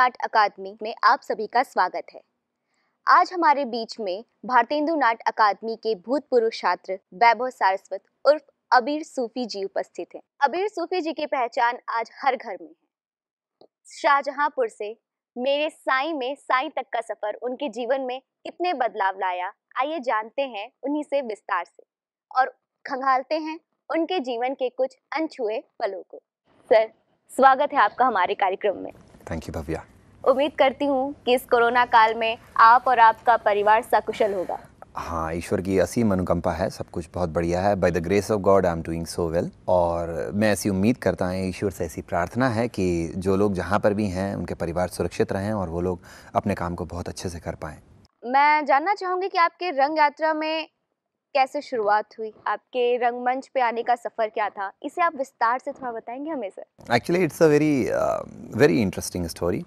नाट अकादमी में आप सभी का स्वागत है आज हमारे बीच में भारतेंदु नाट अकादमी के भूतपूर्व छात्र वैभव सारस्वत उर्फ अबीर सूफी जी उपस्थित हैं अबीर सूफी जी की पहचान आज हर घर में है शाहजहांपुर से मेरे साई में साई तक का सफर उनके जीवन में कितने बदलाव लाया आइए जानते हैं उन्हीं से विस्तार से और खंगालते हैं उनके जीवन के कुछ अनछुए पलों को सर स्वागत है आपका हमारे कार्यक्रम में थैंक यू भव्या उम्मीद करती हूँ कि इस कोरोना काल में आप और आपका परिवार सकुशल होगा हाँ ईश्वर की असीम अनुकंपा है सब कुछ बहुत बढ़िया है by the grace of God I am doing so well और मैं ऐसी उम्मीद करता हूँ ईश्वर से ऐसी प्रार्थना है कि जो लोग जहाँ पर भी हैं उनके परिवार सुरक्षित रहें और वो लोग अपने काम को बहुत अच्छे से कर पाएँ मैं जानना चाहूँगी कि आपके रंग यात्रा में कैसे शुरुआत हुई आपके रंगमंच पे आने का सफर क्या था इसे आप विस्तार से थोड़ा बताएंगे हमें sir actually it's a very very interesting story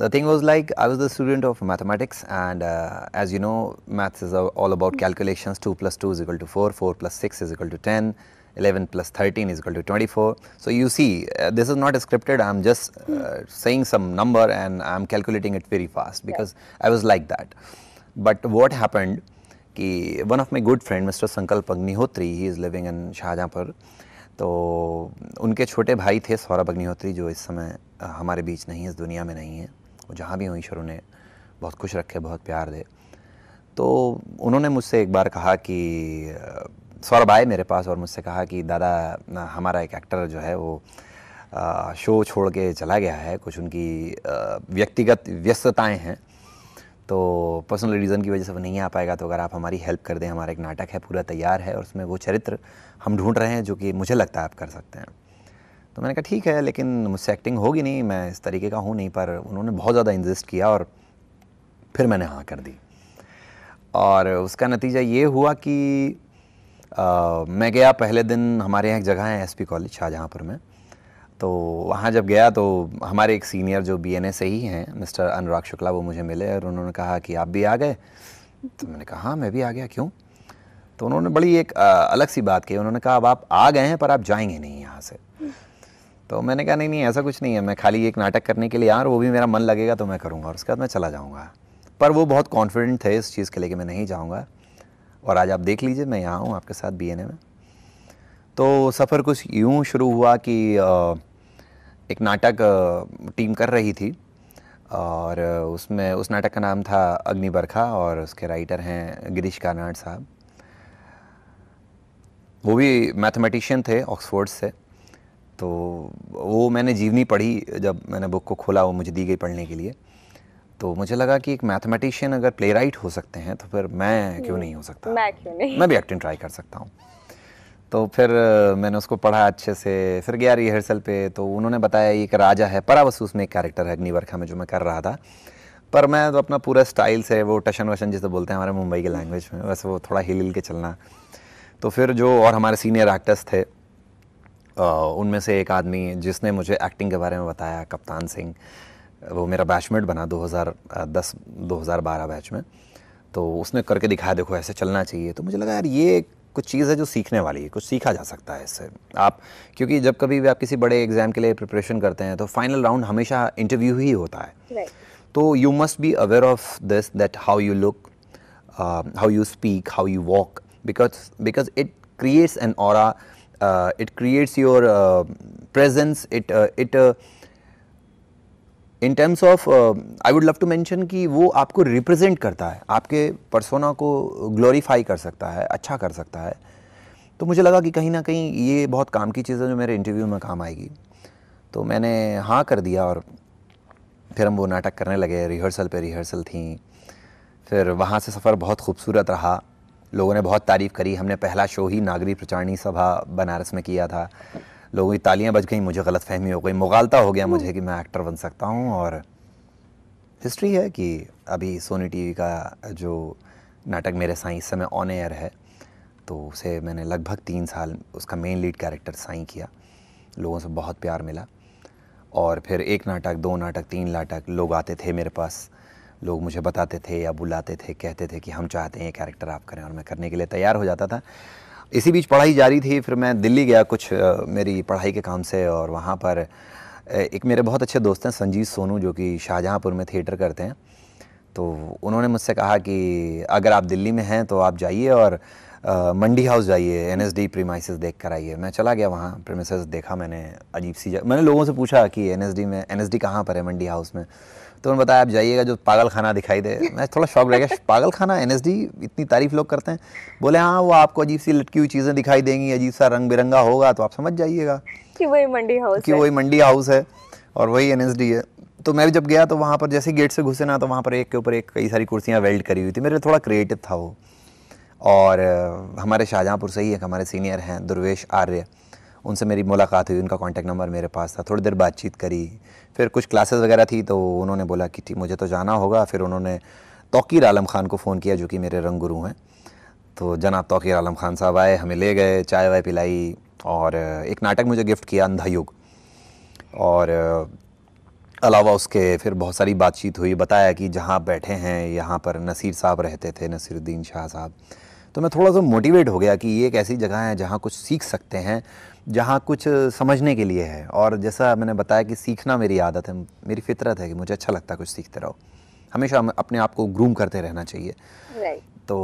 the thing was like I was the student of mathematics and as you know maths is all about calculation two plus two is equal to four four plus six is equal to ten eleven plus thirteen is equal to twenty four so you see this is not scripted I am just saying some number and I am calculating it very fast because I was like that but what happened कि one of my good friend mister Sankalp Agnihotri he is living in Shahjahanpur तो उनके छोटे भाई थे सौरभ अग्निहोत्री जो इस समय हमारे बीच नहीं इस दुनिया में नहीं है वो जहाँ भी हों ईश्वर उन्हें बहुत खुश रखे बहुत प्यार दे तो उन्होंने मुझसे एक बार कहा कि सौरभ आए मेरे पास और मुझसे कहा कि दादा हमारा एक एक्टर जो है वो आ, शो छोड़ के चला गया है कुछ उनकी व्यक्तिगत व्यस्तताएं हैं तो पर्सनल रीज़न की वजह से वो नहीं आ पाएगा तो अगर आप हमारी हेल्प कर दें हमारा एक नाटक है पूरा तैयार है और उसमें वो चरित्र हम ढूंढ रहे हैं जो कि मुझे लगता है आप कर सकते हैं तो मैंने कहा ठीक है लेकिन मुझसे एक्टिंग होगी नहीं मैं इस तरीके का हूँ नहीं पर उन्होंने बहुत ज़्यादा इंजिस्ट किया और फिर मैंने हाँ कर दी और उसका नतीजा ये हुआ कि आ, मैं गया पहले दिन हमारे यहाँ एक जगह है एसपी कॉलेज शाहजहाँपुर में तो वहाँ जब गया तो हमारे एक सीनियर जो बी से ही हैं मिस्टर अनुराग शुक्ला वो मुझे मिले और उन्होंने कहा कि आप भी आ गए तो मैंने कहा हाँ मैं भी आ गया क्यों तो उन्होंने बड़ी एक आ, अलग सी बात की उन्होंने कहा अब आप आ गए हैं पर आप जाएंगे नहीं यहाँ से तो मैंने कहा नहीं नहीं ऐसा कुछ नहीं है मैं खाली एक नाटक करने के लिए रहा वो भी मेरा मन लगेगा तो मैं करूँगा और उसके बाद मैं चला जाऊँगा पर वो बहुत कॉन्फिडेंट थे इस चीज़ के लिए कि मैं नहीं जाऊँगा और आज आप देख लीजिए मैं यहाँ हूँ आपके साथ बी में तो सफ़र कुछ यूँ शुरू हुआ कि एक नाटक टीम कर रही थी और उसमें उस नाटक का नाम था अग्नि बरखा और उसके राइटर हैं गिरीश कानाड साहब वो भी मैथमेटिशियन थे ऑक्सफोर्ड से तो वो मैंने जीवनी पढ़ी जब मैंने बुक को खोला वो मुझे दी गई पढ़ने के लिए तो मुझे लगा कि एक मैथमेटिशियन अगर प्ले राइट हो सकते हैं तो फिर मैं क्यों हम्म, नहीं हो सकता मैं क्यों नहीं मैं भी एक्टिंग ट्राई कर सकता हूँ तो फिर मैंने उसको पढ़ा अच्छे से फिर गया रिहर्सल पे तो उन्होंने बताया ये एक राजा है वसूस में एक कैरेक्टर है अग्निवर्खा में जो मैं कर रहा था पर मैं तो अपना पूरा स्टाइल से वो टशन वशन जिसे बोलते हैं हमारे मुंबई के लैंग्वेज में वैसे वो थोड़ा हिल हिल के चलना तो फिर जो और हमारे सीनियर एक्टर्स थे उनमें से एक आदमी जिसने मुझे एक्टिंग के बारे में बताया कप्तान सिंह वो मेरा बैचमेट बना 2010 2012 बैच में तो उसने करके दिखाया देखो ऐसे चलना चाहिए तो मुझे लगा यार ये एक कुछ चीज़ है जो सीखने वाली है कुछ सीखा जा सकता है इससे आप क्योंकि जब कभी भी आप किसी बड़े एग्जाम के लिए प्रिपरेशन करते हैं तो फाइनल राउंड हमेशा इंटरव्यू ही होता है तो you must be aware of this that how you look how you speak how you walk because because it creates an और it creates your presence it it in terms of I would love to mention कि वो आपको represent करता है आपके persona को glorify कर सकता है अच्छा कर सकता है तो मुझे लगा कि कहीं ना कहीं ये बहुत काम की चीज़ है जो मेरे इंटरव्यू में काम आएगी तो मैंने हाँ कर दिया और फिर हम वो नाटक करने लगे रिहर्सल पे रिहर्सल थी फिर वहाँ से सफ़र बहुत खूबसूरत रहा लोगों ने बहुत तारीफ़ करी हमने पहला शो ही नागरी प्रचारणी सभा बनारस में किया था लोगों की तालियां बज गई मुझे गलत फहमी हो गई मुगालता हो गया हम्म। मुझे कि मैं एक्टर बन सकता हूँ और हिस्ट्री है कि अभी सोनी टीवी का जो नाटक मेरे साई इस समय ऑन एयर है तो उसे मैंने लगभग तीन साल उसका मेन लीड कैरेक्टर साई किया लोगों से बहुत प्यार मिला और फिर एक नाटक दो नाटक तीन नाटक लोग आते थे मेरे पास लोग मुझे बताते थे या बुलाते थे कहते थे कि हम चाहते हैं ये कैरेक्टर आप करें और मैं करने के लिए तैयार हो जाता था इसी बीच पढ़ाई जारी थी फिर मैं दिल्ली गया कुछ मेरी पढ़ाई के काम से और वहाँ पर एक मेरे बहुत अच्छे दोस्त हैं संजीव सोनू जो कि शाहजहाँपुर में थिएटर करते हैं तो उन्होंने मुझसे कहा कि अगर आप दिल्ली में हैं तो आप जाइए और आ, मंडी हाउस जाइए एन एस डी प्रीमाइसिस देख कर आइए मैं चला गया वहाँ प्रीमाइसिस देखा मैंने अजीब सी मैंने लोगों से पूछा कि एन एस डी में एन एस डी कहाँ पर है मंडी हाउस में तो उन्होंने बताया आप जाइएगा जो पागल खाना दिखाई दे मैं थोड़ा शौक रह गया पागल खाना एन इतनी तारीफ लोग करते हैं बोले हाँ वो आपको अजीब सी लटकी हुई चीज़ें दिखाई देंगी अजीब सा रंग बिरंगा होगा तो आप समझ जाइएगा कि वही मंडी हाउस कि वही मंडी हाउस है और वही एन है तो मैं भी जब गया तो वहाँ पर जैसे गेट से घुसे ना तो वहाँ पर एक के ऊपर एक कई सारी कुर्सियाँ वेल्ड करी हुई थी मेरे थोड़ा क्रिएटिव था वो और हमारे शाहजहाँपुर से ही एक हमारे सीनियर हैं दुर्वेश आर्य उनसे मेरी मुलाकात हुई उनका कॉन्टैक्ट नंबर मेरे पास था थोड़ी देर बातचीत करी फिर कुछ क्लासेस वगैरह थी तो उन्होंने बोला कि मुझे तो जाना होगा फिर उन्होंने तोकीर आलम ख़ान को फ़ोन किया जो कि मेरे रंग गुरु हैं तो जनाब तोकीर आलम ख़ान साहब आए हमें ले गए चाय वाय पिलाई और एक नाटक मुझे गिफ्ट किया अंधयुग और अलावा उसके फिर बहुत सारी बातचीत हुई बताया कि जहाँ बैठे हैं यहाँ पर नसीर साहब रहते थे नसीरुद्दीन शाह साहब तो मैं थोड़ा सा मोटिवेट हो गया कि ये एक ऐसी जगह है जहाँ कुछ सीख सकते हैं जहाँ कुछ समझने के लिए है और जैसा मैंने बताया कि सीखना मेरी आदत है मेरी फितरत है कि मुझे अच्छा लगता है कुछ सीखते रहो हमेशा अपने आप को ग्रूम करते रहना चाहिए तो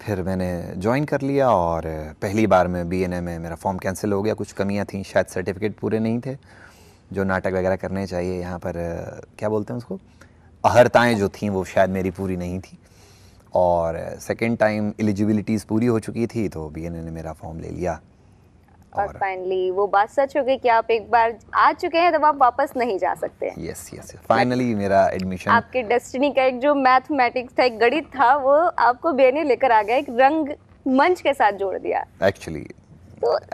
फिर मैंने ज्वाइन कर लिया और पहली बार में बी में, में मेरा फॉर्म कैंसिल हो गया कुछ कमियाँ थी शायद सर्टिफिकेट पूरे नहीं थे जो नाटक वगैरह करने चाहिए यहाँ पर क्या बोलते हैं उसको अहर्ताएँ जो थी वो शायद मेरी पूरी नहीं थी और सेकेंड टाइम एलिजिबिलिटीज़ पूरी हो चुकी थी तो बी ने मेरा फॉर्म ले लिया और फाइनली वो बात सच हो गई कि आप एक बार आ चुके हैं तो आप वापस नहीं जा सकते यस यस फाइनली मेरा एडमिशन आपके डेस्टिनी का एक जो मैथमेटिक्स था एक गणित था वो आपको बेने लेकर आ गया एक रंग मंच के साथ जोड़ दिया एक्चुअली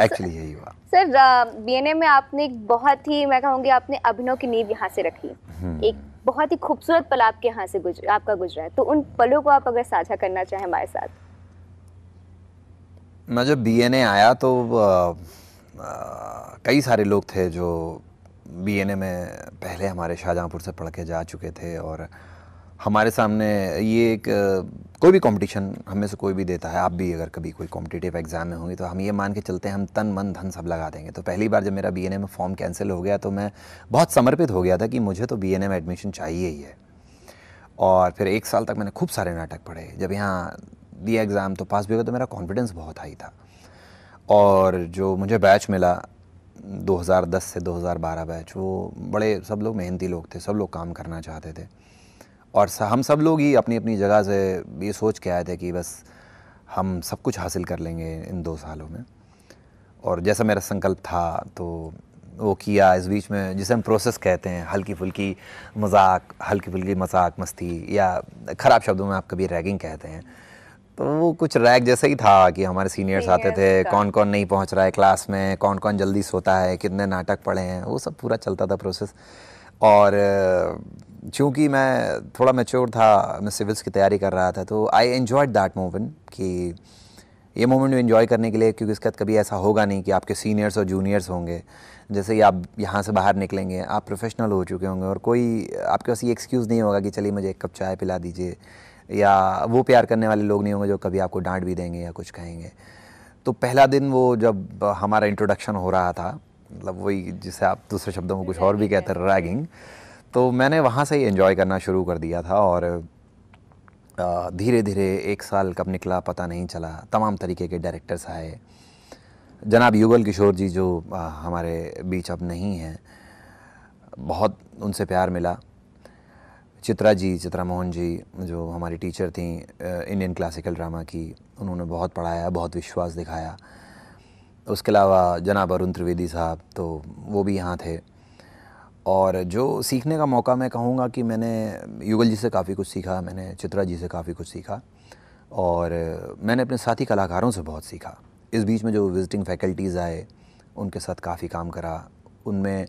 एक्चुअली तो यही हुआ सर बीएनए में आपने एक बहुत ही मैं कहूँगी आपने अभिनव की नींव यहाँ से रखी हम्म। एक बहुत ही खूबसूरत पल आपके यहाँ से गुजर आपका गुजरा है तो उन पलों को आप अगर साझा करना चाहें हमारे साथ मैं जब ए आया तो कई सारे लोग थे जो ए में पहले हमारे शाहजहाँपुर से पढ़ के जा चुके थे और हमारे सामने ये एक कोई भी कंपटीशन हमें से कोई भी देता है आप भी अगर कभी कोई कॉम्पिटिटिव एग्ज़ाम में होंगे तो हम ये मान के चलते हैं हम तन मन धन सब लगा देंगे तो पहली बार जब मेरा बीएनए में फॉर्म कैंसिल हो गया तो मैं बहुत समर्पित हो गया था कि मुझे तो बीएनए में एडमिशन चाहिए ही है और फिर एक साल तक मैंने खूब सारे नाटक पढ़े जब यहाँ दिया एग्ज़ाम तो पास भी हो गया तो मेरा कॉन्फिडेंस बहुत हाई था और जो मुझे बैच मिला 2010 से 2012 बैच वो बड़े सब लोग मेहनती लोग थे सब लोग काम करना चाहते थे और हम सब लोग ही अपनी अपनी जगह से ये सोच के आए थे कि बस हम सब कुछ हासिल कर लेंगे इन दो सालों में और जैसा मेरा संकल्प था तो वो किया इस बीच में जिसे हम प्रोसेस कहते हैं हल्की फुल्की मजाक हल्की फुल्की मजाक मस्ती या ख़राब शब्दों में आप कभी रैगिंग कहते हैं तो वो कुछ रैक जैसा ही था कि हमारे सीनियर्स आते थे कौन कौन नहीं पहुंच रहा है क्लास में कौन कौन जल्दी सोता है कितने नाटक पढ़े हैं वो सब पूरा चलता था प्रोसेस और चूँकि मैं थोड़ा मेच्योर था मैं सिविल्स की तैयारी कर रहा था तो आई एन्जॉयड दैट मोमेंट कि ये मोमेंट इन्जॉय करने के लिए क्योंकि इसके बाद कभी ऐसा होगा नहीं कि आपके सीनियर्स और जूनियर्स होंगे जैसे ही आप यहाँ से बाहर निकलेंगे आप प्रोफेशनल हो चुके होंगे और कोई आपके पास ये एक्सक्यूज़ नहीं होगा कि चलिए मुझे एक कप चाय पिला दीजिए या वो प्यार करने वाले लोग नहीं होंगे जो कभी आपको डांट भी देंगे या कुछ कहेंगे तो पहला दिन वो जब हमारा इंट्रोडक्शन हो रहा था मतलब वही जिसे आप दूसरे शब्दों में कुछ और भी कहते हैं रैगिंग तो मैंने वहाँ से ही इन्जॉय करना शुरू कर दिया था और धीरे धीरे एक साल कब निकला पता नहीं चला तमाम तरीके के डायरेक्टर्स आए जनाब युगल किशोर जी जो हमारे बीच अब नहीं हैं बहुत उनसे प्यार मिला चित्रा जी चित्रा मोहन जी जो हमारी टीचर थी इंडियन क्लासिकल ड्रामा की उन्होंने बहुत पढ़ाया बहुत विश्वास दिखाया उसके अलावा जनाब अरुण त्रिवेदी साहब तो वो भी यहाँ थे और जो सीखने का मौका मैं कहूँगा कि मैंने युगल जी से काफ़ी कुछ सीखा मैंने चित्रा जी से काफ़ी कुछ सीखा और मैंने अपने साथी कलाकारों से बहुत सीखा इस बीच में जो विज़िटिंग फैकल्टीज़ आए उनके साथ काफ़ी काम करा उनमें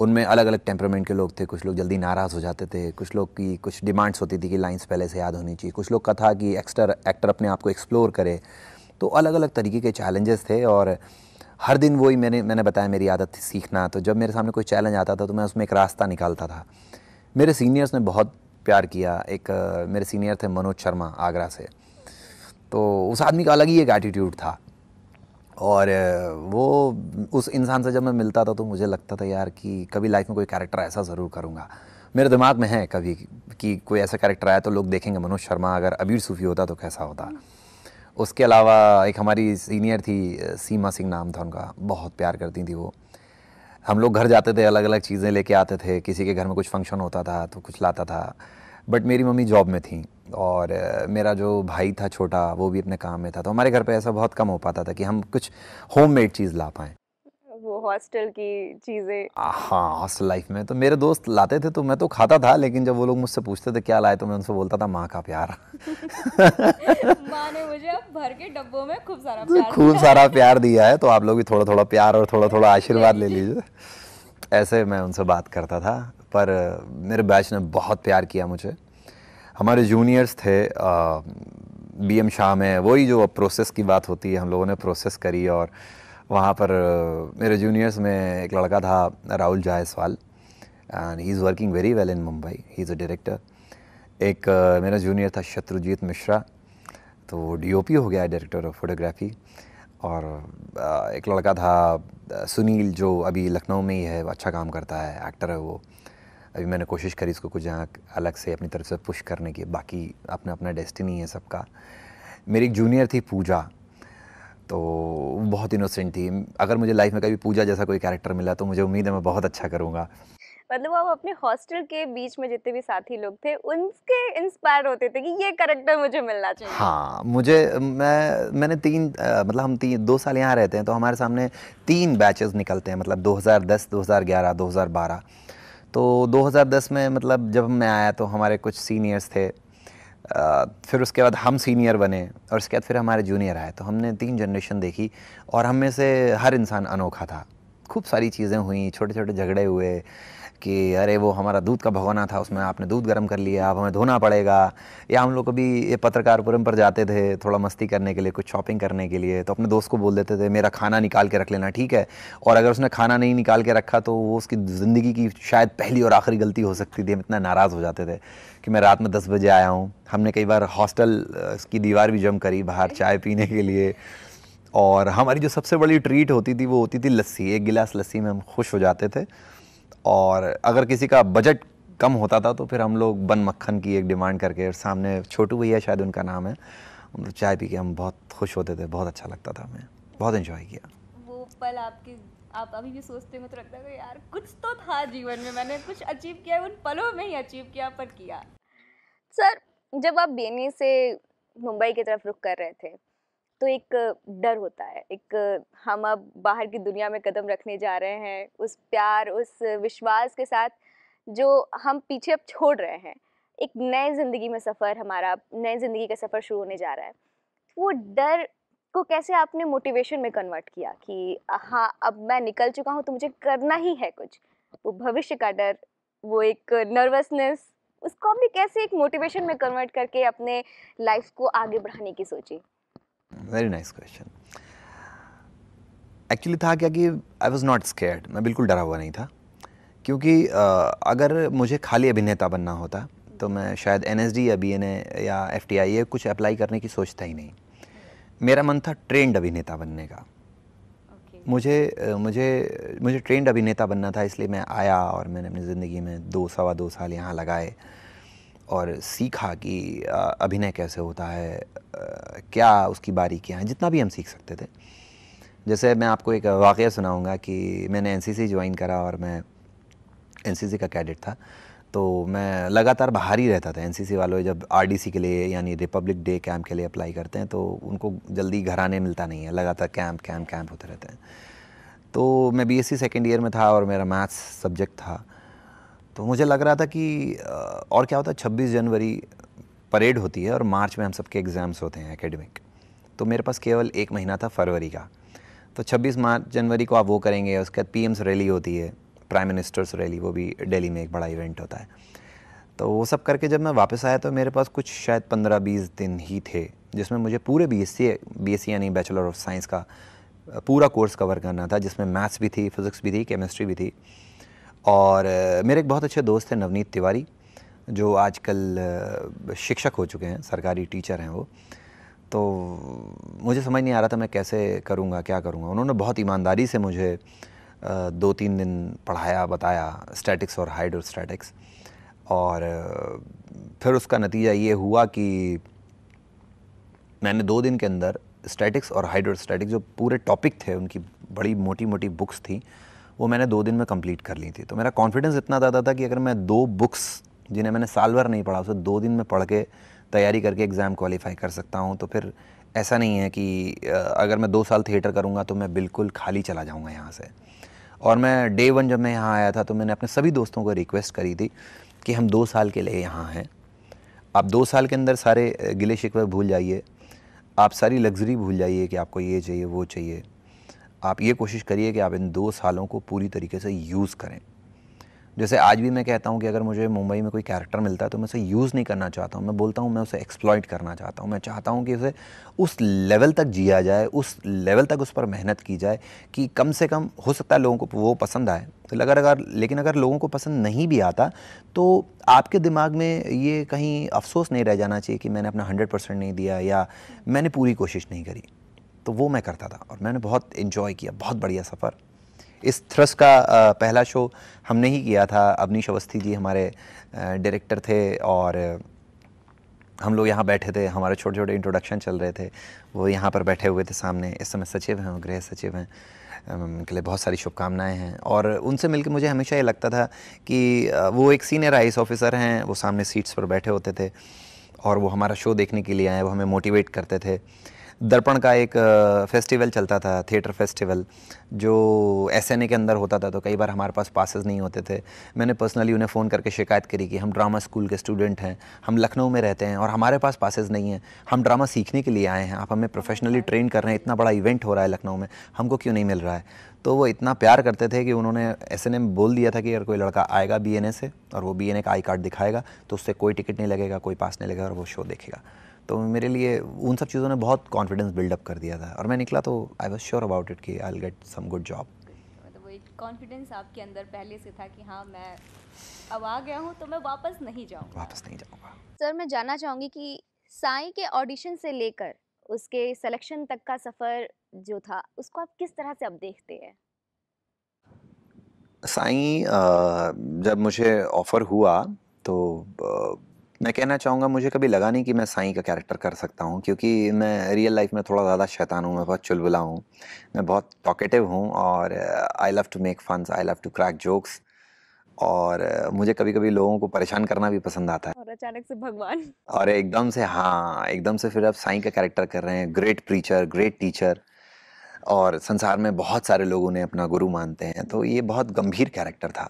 उनमें अलग अलग टेम्परामेंट के लोग थे कुछ लोग जल्दी नाराज़ हो जाते थे कुछ लोग की कुछ डिमांड्स होती थी कि लाइंस पहले से याद होनी चाहिए कुछ लोग का था कि एक्स्टर एक्टर अपने आप को एक्सप्लोर करे तो अलग अलग तरीके के चैलेंजेस थे और हर दिन वही मैंने मैंने बताया मेरी आदत थी सीखना तो जब मेरे सामने कोई चैलेंज आता था तो मैं उसमें एक रास्ता निकालता था मेरे सीनियर्स ने बहुत प्यार किया एक मेरे सीनियर थे मनोज शर्मा आगरा से तो उस आदमी का अलग ही एक एटीट्यूड था और वो उस इंसान से जब मैं मिलता था तो मुझे लगता था यार कि कभी लाइफ में कोई कैरेक्टर ऐसा ज़रूर करूँगा मेरे दिमाग में है कभी कि कोई ऐसा कैरेक्टर आया तो लोग देखेंगे मनोज शर्मा अगर अबीर सूफी होता तो कैसा होता उसके अलावा एक हमारी सीनियर थी सीमा सिंह नाम था उनका बहुत प्यार करती थी वो हम लोग घर जाते थे अलग अलग चीज़ें लेके आते थे किसी के घर में कुछ फंक्शन होता था तो कुछ लाता था बट मेरी मम्मी जॉब में थी और मेरा जो भाई था छोटा वो भी अपने काम में था तो हमारे घर पे ऐसा बहुत कम हो पाता था कि हम कुछ होममेड चीज़ ला पाएँ वो हॉस्टल की चीज़ें हाँ हॉस्टल लाइफ में तो मेरे दोस्त लाते थे तो मैं तो खाता था लेकिन जब वो लोग मुझसे पूछते थे क्या लाए तो मैं उनसे बोलता था माँ का प्यार माँ ने मुझे अब भर के डब्बों में खूब सारा तो प्यार खूब सारा प्यार दिया है तो आप लोग भी थोड़ा थोड़ा प्यार और थोड़ा थोड़ा आशीर्वाद ले लीजिए ऐसे मैं उनसे बात करता था पर मेरे बैच ने बहुत प्यार किया मुझे हमारे जूनियर्स थे बी एम शाह में वही जो प्रोसेस की बात होती है हम लोगों ने प्रोसेस करी और वहाँ पर मेरे जूनियर्स में एक लड़का था Rahul Jaiswal and he is working very well in Mumbai he is a director एक मेरा जूनियर था शत्रुजीत मिश्रा तो पी हो गया डायरेक्टर ऑफ फोटोग्राफी और एक लड़का था सुनील जो अभी लखनऊ में ही है अच्छा काम करता है एक्टर है वो अभी मैंने कोशिश करी इसको कुछ यहाँ अलग से अपनी तरफ से पुश करने की बाकी अपना अपना डेस्टिनी है सबका मेरी एक जूनियर थी पूजा तो बहुत इनोसेंट थी अगर मुझे लाइफ में कभी पूजा जैसा कोई कैरेक्टर मिला तो मुझे उम्मीद है मैं बहुत अच्छा करूँगा मतलब आप अपने हॉस्टल के बीच में जितने भी साथी लोग थे उनके इंस्पायर होते थे कि ये करेक्टर मुझे मिलना चाहिए हाँ मुझे मैं मैंने तीन आ, मतलब हम तीन दो साल यहाँ रहते हैं तो हमारे सामने तीन बैचेस निकलते हैं मतलब 2010 2011 2012 तो 2010 में मतलब जब मैं आया तो हमारे कुछ सीनियर्स थे आ, फिर उसके बाद हम सीनियर बने और उसके बाद फिर हमारे जूनियर आए तो हमने तीन जनरेशन देखी और हम में से हर इंसान अनोखा था खूब सारी चीज़ें हुई छोटे छोटे झगड़े हुए कि अरे वो हमारा दूध का भगवाना था उसमें आपने दूध गर्म कर लिया अब हमें धोना पड़ेगा या हम लोग कभी ये पत्रकारपुरम पर जाते थे थोड़ा मस्ती करने के लिए कुछ शॉपिंग करने के लिए तो अपने दोस्त को बोल देते थे मेरा खाना निकाल के रख लेना ठीक है और अगर उसने खाना नहीं निकाल के रखा तो वो उसकी ज़िंदगी की शायद पहली और आखिरी गलती हो सकती थी हम इतना नाराज़ हो जाते थे कि मैं रात में दस बजे आया हूँ हमने कई बार हॉस्टल की दीवार भी जम करी बाहर चाय पीने के लिए और हमारी जो सबसे बड़ी ट्रीट होती थी वो होती थी लस्सी एक गिलास लस्सी में हम खुश हो जाते थे और अगर किसी का बजट कम होता था तो फिर हम लोग बन मक्खन की एक डिमांड करके सामने छोटू भैया शायद उनका नाम है चाय पी के हम बहुत खुश होते थे बहुत अच्छा लगता था हमें बहुत इन्जॉय किया वो पल आपकी आप अभी भी सोचते हैं तो लगता है यार कुछ तो था जीवन में मैंने कुछ अचीव किया उन पलों में ही अचीव किया पर किया सर जब आप बेनी e से मुंबई की तरफ रुख कर रहे थे तो एक डर होता है एक हम अब बाहर की दुनिया में कदम रखने जा रहे हैं उस प्यार उस विश्वास के साथ जो हम पीछे अब छोड़ रहे हैं एक नए ज़िंदगी में सफ़र हमारा नए ज़िंदगी का सफ़र शुरू होने जा रहा है वो डर को कैसे आपने मोटिवेशन में कन्वर्ट किया कि हाँ अब मैं निकल चुका हूँ तो मुझे करना ही है कुछ वो भविष्य का डर वो एक नर्वसनेस उसको आपने कैसे एक मोटिवेशन में कन्वर्ट करके अपने लाइफ को आगे बढ़ाने की सोची वेरी नाइस क्वेश्चन एक्चुअली था क्या कि आई वॉज नॉट स्केयर्ड मैं बिल्कुल डरा हुआ नहीं था क्योंकि uh, अगर मुझे खाली अभिनेता बनना होता तो मैं शायद एन या बी या एफ ये कुछ अप्लाई करने की सोचता ही नहीं मेरा मन था ट्रेंड अभिनेता बनने का मुझे मुझे मुझे ट्रेंड अभिनेता बनना था इसलिए मैं आया और मैंने अपनी ज़िंदगी में दो सवा दो साल यहाँ लगाए और सीखा कि अभिनय कैसे होता है क्या उसकी बारीकियाँ हैं जितना भी हम सीख सकते थे जैसे मैं आपको एक वाक़ सुनाऊँगा कि मैंने एन ज्वाइन करा और मैं एन का कैडेट था तो मैं लगातार बाहर ही रहता था एनसीसी वालों जब आरडीसी के लिए यानी रिपब्लिक डे कैंप के लिए अप्लाई करते हैं तो उनको जल्दी घर आने मिलता नहीं है लगातार कैंप कैंप कैंप होते रहते हैं तो मैं बीएससी सेकेंड ईयर में था और मेरा मैथ्स सब्जेक्ट था तो मुझे लग रहा था कि और क्या होता है छब्बीस जनवरी परेड होती है और मार्च में हम सबके एग्ज़ाम्स होते हैं एकेडमिक तो मेरे पास केवल एक महीना था फरवरी का तो 26 मार्च जनवरी को आप वो करेंगे उसके बाद पी रैली होती है प्राइम मिनिस्टर्स रैली वो भी डेली में एक बड़ा इवेंट होता है तो वो सब करके जब मैं वापस आया तो मेरे पास कुछ शायद पंद्रह बीस दिन ही थे जिसमें मुझे पूरे बी एस सी यानी बैचलर ऑफ साइंस का पूरा कोर्स कवर करना था जिसमें मैथ्स भी थी फिज़िक्स भी थी केमिस्ट्री भी थी और मेरे एक बहुत अच्छे दोस्त हैं नवनीत तिवारी जो आजकल शिक्षक हो चुके हैं सरकारी टीचर हैं वो तो मुझे समझ नहीं आ रहा था मैं कैसे करूँगा क्या करूँगा उन्होंने बहुत ईमानदारी से मुझे दो तीन दिन पढ़ाया बताया स्टैटिक्स और हाइड्रोस्टैटिक्स और फिर उसका नतीजा ये हुआ कि मैंने दो दिन के अंदर स्टैटिक्स और हाइड्रोस्टैटिक्स जो पूरे टॉपिक थे उनकी बड़ी मोटी मोटी बुक्स थी वो मैंने दो दिन में कंप्लीट कर ली थी तो मेरा कॉन्फिडेंस इतना ज़्यादा था कि अगर मैं दो बुक्स जिन्हें मैंने साल भर नहीं पढ़ा उसे दो दिन में पढ़ के तैयारी करके एग्ज़ाम क्वालिफाई कर सकता हूँ तो फिर ऐसा नहीं है कि अगर मैं दो साल थिएटर करूँगा तो मैं बिल्कुल खाली चला जाऊँगा यहाँ से और मैं डे वन जब मैं यहाँ आया था तो मैंने अपने सभी दोस्तों को रिक्वेस्ट करी थी कि हम दो साल के लिए यहाँ हैं आप दो साल के अंदर सारे गिले शिकवे भूल जाइए आप सारी लग्जरी भूल जाइए कि आपको ये चाहिए वो चाहिए आप ये कोशिश करिए कि आप इन दो सालों को पूरी तरीके से यूज़ करें जैसे आज भी मैं कहता हूँ कि अगर मुझे मुंबई में कोई कैरेक्टर मिलता है तो मैं उसे यूज़ नहीं करना चाहता हूँ मैं बोलता हूँ मैं उसे एक्सप्लॉइट करना चाहता हूँ मैं चाहता हूँ कि उसे उस लेवल तक जिया जाए उस लेवल तक उस पर मेहनत की जाए कि कम से कम हो सकता है लोगों को वो पसंद आए तो अगर अगर लेकिन अगर लोगों को पसंद नहीं भी आता तो आपके दिमाग में ये कहीं अफसोस नहीं रह जाना चाहिए कि मैंने अपना हंड्रेड परसेंट नहीं दिया या मैंने पूरी कोशिश नहीं करी तो वो मैं करता था और मैंने बहुत इन्जॉय किया बहुत बढ़िया सफ़र इस थ्रस का पहला शो हमने ही किया था अवनीश अवस्थी जी हमारे डायरेक्टर थे और हम लोग यहाँ बैठे थे हमारे छोटे छोटे इंट्रोडक्शन चल रहे थे वो यहाँ पर बैठे हुए थे सामने इस समय सचिव हैं गृह सचिव हैं उनके लिए बहुत सारी शुभकामनाएं हैं और उनसे मिलकर मुझे हमेशा ये लगता था कि वो एक सीनियर आई ऑफिसर हैं वो सामने सीट्स पर बैठे होते थे और वो हमारा शो देखने के लिए आए वो हमें मोटिवेट करते थे दर्पण का एक फेस्टिवल चलता था थिएटर फेस्टिवल जो एस के अंदर होता था तो कई बार हमारे पास पासेस नहीं होते थे मैंने पर्सनली उन्हें फ़ोन करके शिकायत करी कि हम ड्रामा स्कूल के स्टूडेंट हैं हम लखनऊ में रहते हैं और हमारे पास पासेस नहीं हैं हम ड्रामा सीखने के लिए आए हैं आप हमें प्रोफेशनली ट्रेन कर रहे हैं इतना बड़ा इवेंट हो रहा है लखनऊ में हमको क्यों नहीं मिल रहा है तो वो इतना प्यार करते थे कि उन्होंने एस बोल दिया था कि अगर कोई लड़का आएगा बी से और वो बी का आई कार्ड दिखाएगा तो उससे कोई टिकट नहीं लगेगा कोई पास नहीं लगेगा और वो शो देखेगा तो मेरे लिए उन सब चीज़ों ने बहुत कॉन्फिडेंस बिल्डअप कर दिया था और मैं निकला तो I was sure about it कि I get some good job confidence आपके अंदर पहले से था कि हाँ मैं अब आ गया हूँ तो मैं वापस नहीं जाऊँगा वापस नहीं जाऊँगा सर मैं जानना चाहूँगी कि साई के ऑडिशन से लेकर उसके सिलेक्शन तक का सफ़र जो था उसको आप किस तरह से अब देखते हैं साई जब मुझे ऑफ़र हुआ तो मैं कहना चाहूँगा मुझे कभी लगा नहीं कि मैं साईं का कैरेक्टर कर सकता हूँ क्योंकि मैं रियल लाइफ में थोड़ा ज़्यादा शैतान हूँ मैं बहुत चुलबुला हूँ मैं बहुत टॉकेटिव हूँ और आई love to make funs I love to crack jokes और मुझे कभी कभी लोगों को परेशान करना भी पसंद आता है और अचानक से भगवान और एकदम से हाँ एकदम से फिर आप साईं का कैरेक्टर कर रहे हैं ग्रेट प्रीचर ग्रेट टीचर और संसार में बहुत सारे लोग उन्हें अपना गुरु मानते हैं तो ये बहुत गंभीर कैरेक्टर था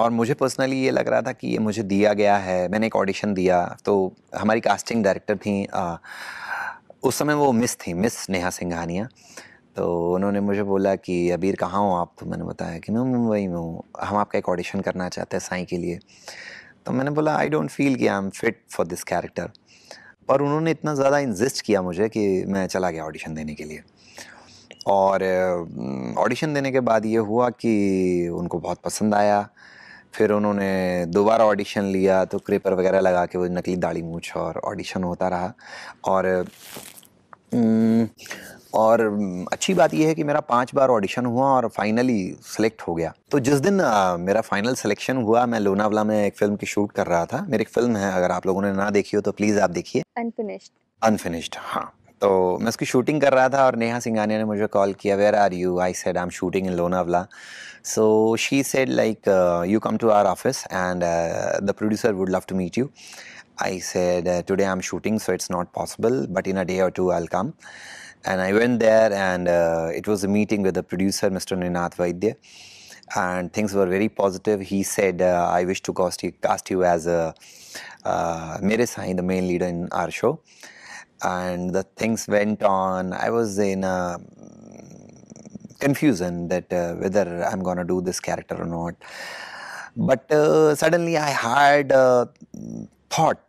और मुझे पर्सनली ये लग रहा था कि ये मुझे दिया गया है मैंने एक ऑडिशन दिया तो हमारी कास्टिंग डायरेक्टर थी आ, उस समय वो मिस थी मिस नेहा सिंघानिया तो उन्होंने मुझे बोला कि अबीर कहाँ हो आप तो मैंने बताया कि मैं मुंबई में हूँ हम आपका एक ऑडिशन करना चाहते हैं साई के लिए तो मैंने बोला आई डोंट फील कि I am fit for this character पर उन्होंने इतना ज़्यादा इंजिस्ट किया मुझे कि मैं चला गया ऑडिशन देने के लिए और ऑडिशन देने के बाद ये हुआ कि उनको बहुत पसंद आया फिर उन्होंने दोबारा ऑडिशन लिया तो क्रेपर वगैरह लगा के वो नकली दाढ़ी मूछ और ऑडिशन होता रहा और हम्म, और अच्छी बात यह है कि मेरा पांच बार ऑडिशन हुआ और फाइनली सेलेक्ट हो गया तो जिस दिन आ, मेरा फाइनल सिलेक्शन हुआ मैं लोनावला में एक फिल्म की शूट कर रहा था मेरी फिल्म है अगर आप लोगों ने ना देखी हो तो प्लीज़ आप देखिए अनफिनिश्ड अनफिनिश्ड हाँ तो मैं उसकी शूटिंग कर रहा था और नेहा सिंघानिया ने मुझे कॉल किया where are you I said I am shooting in Lonavala so she said like you come to our office and the producer would love to meet you I said today I am shooting so it's not possible but in a day or two I come and I went there and it was a meeting with the producer mister Ninad Vaidya and things were very positive he said I wish to cost you cast you as a मेरे Sai the main leader in our show and the things went on. I was in a mm, confusion that uh, whether I'm going to do this character or not. But uh, suddenly I had a mm, thought.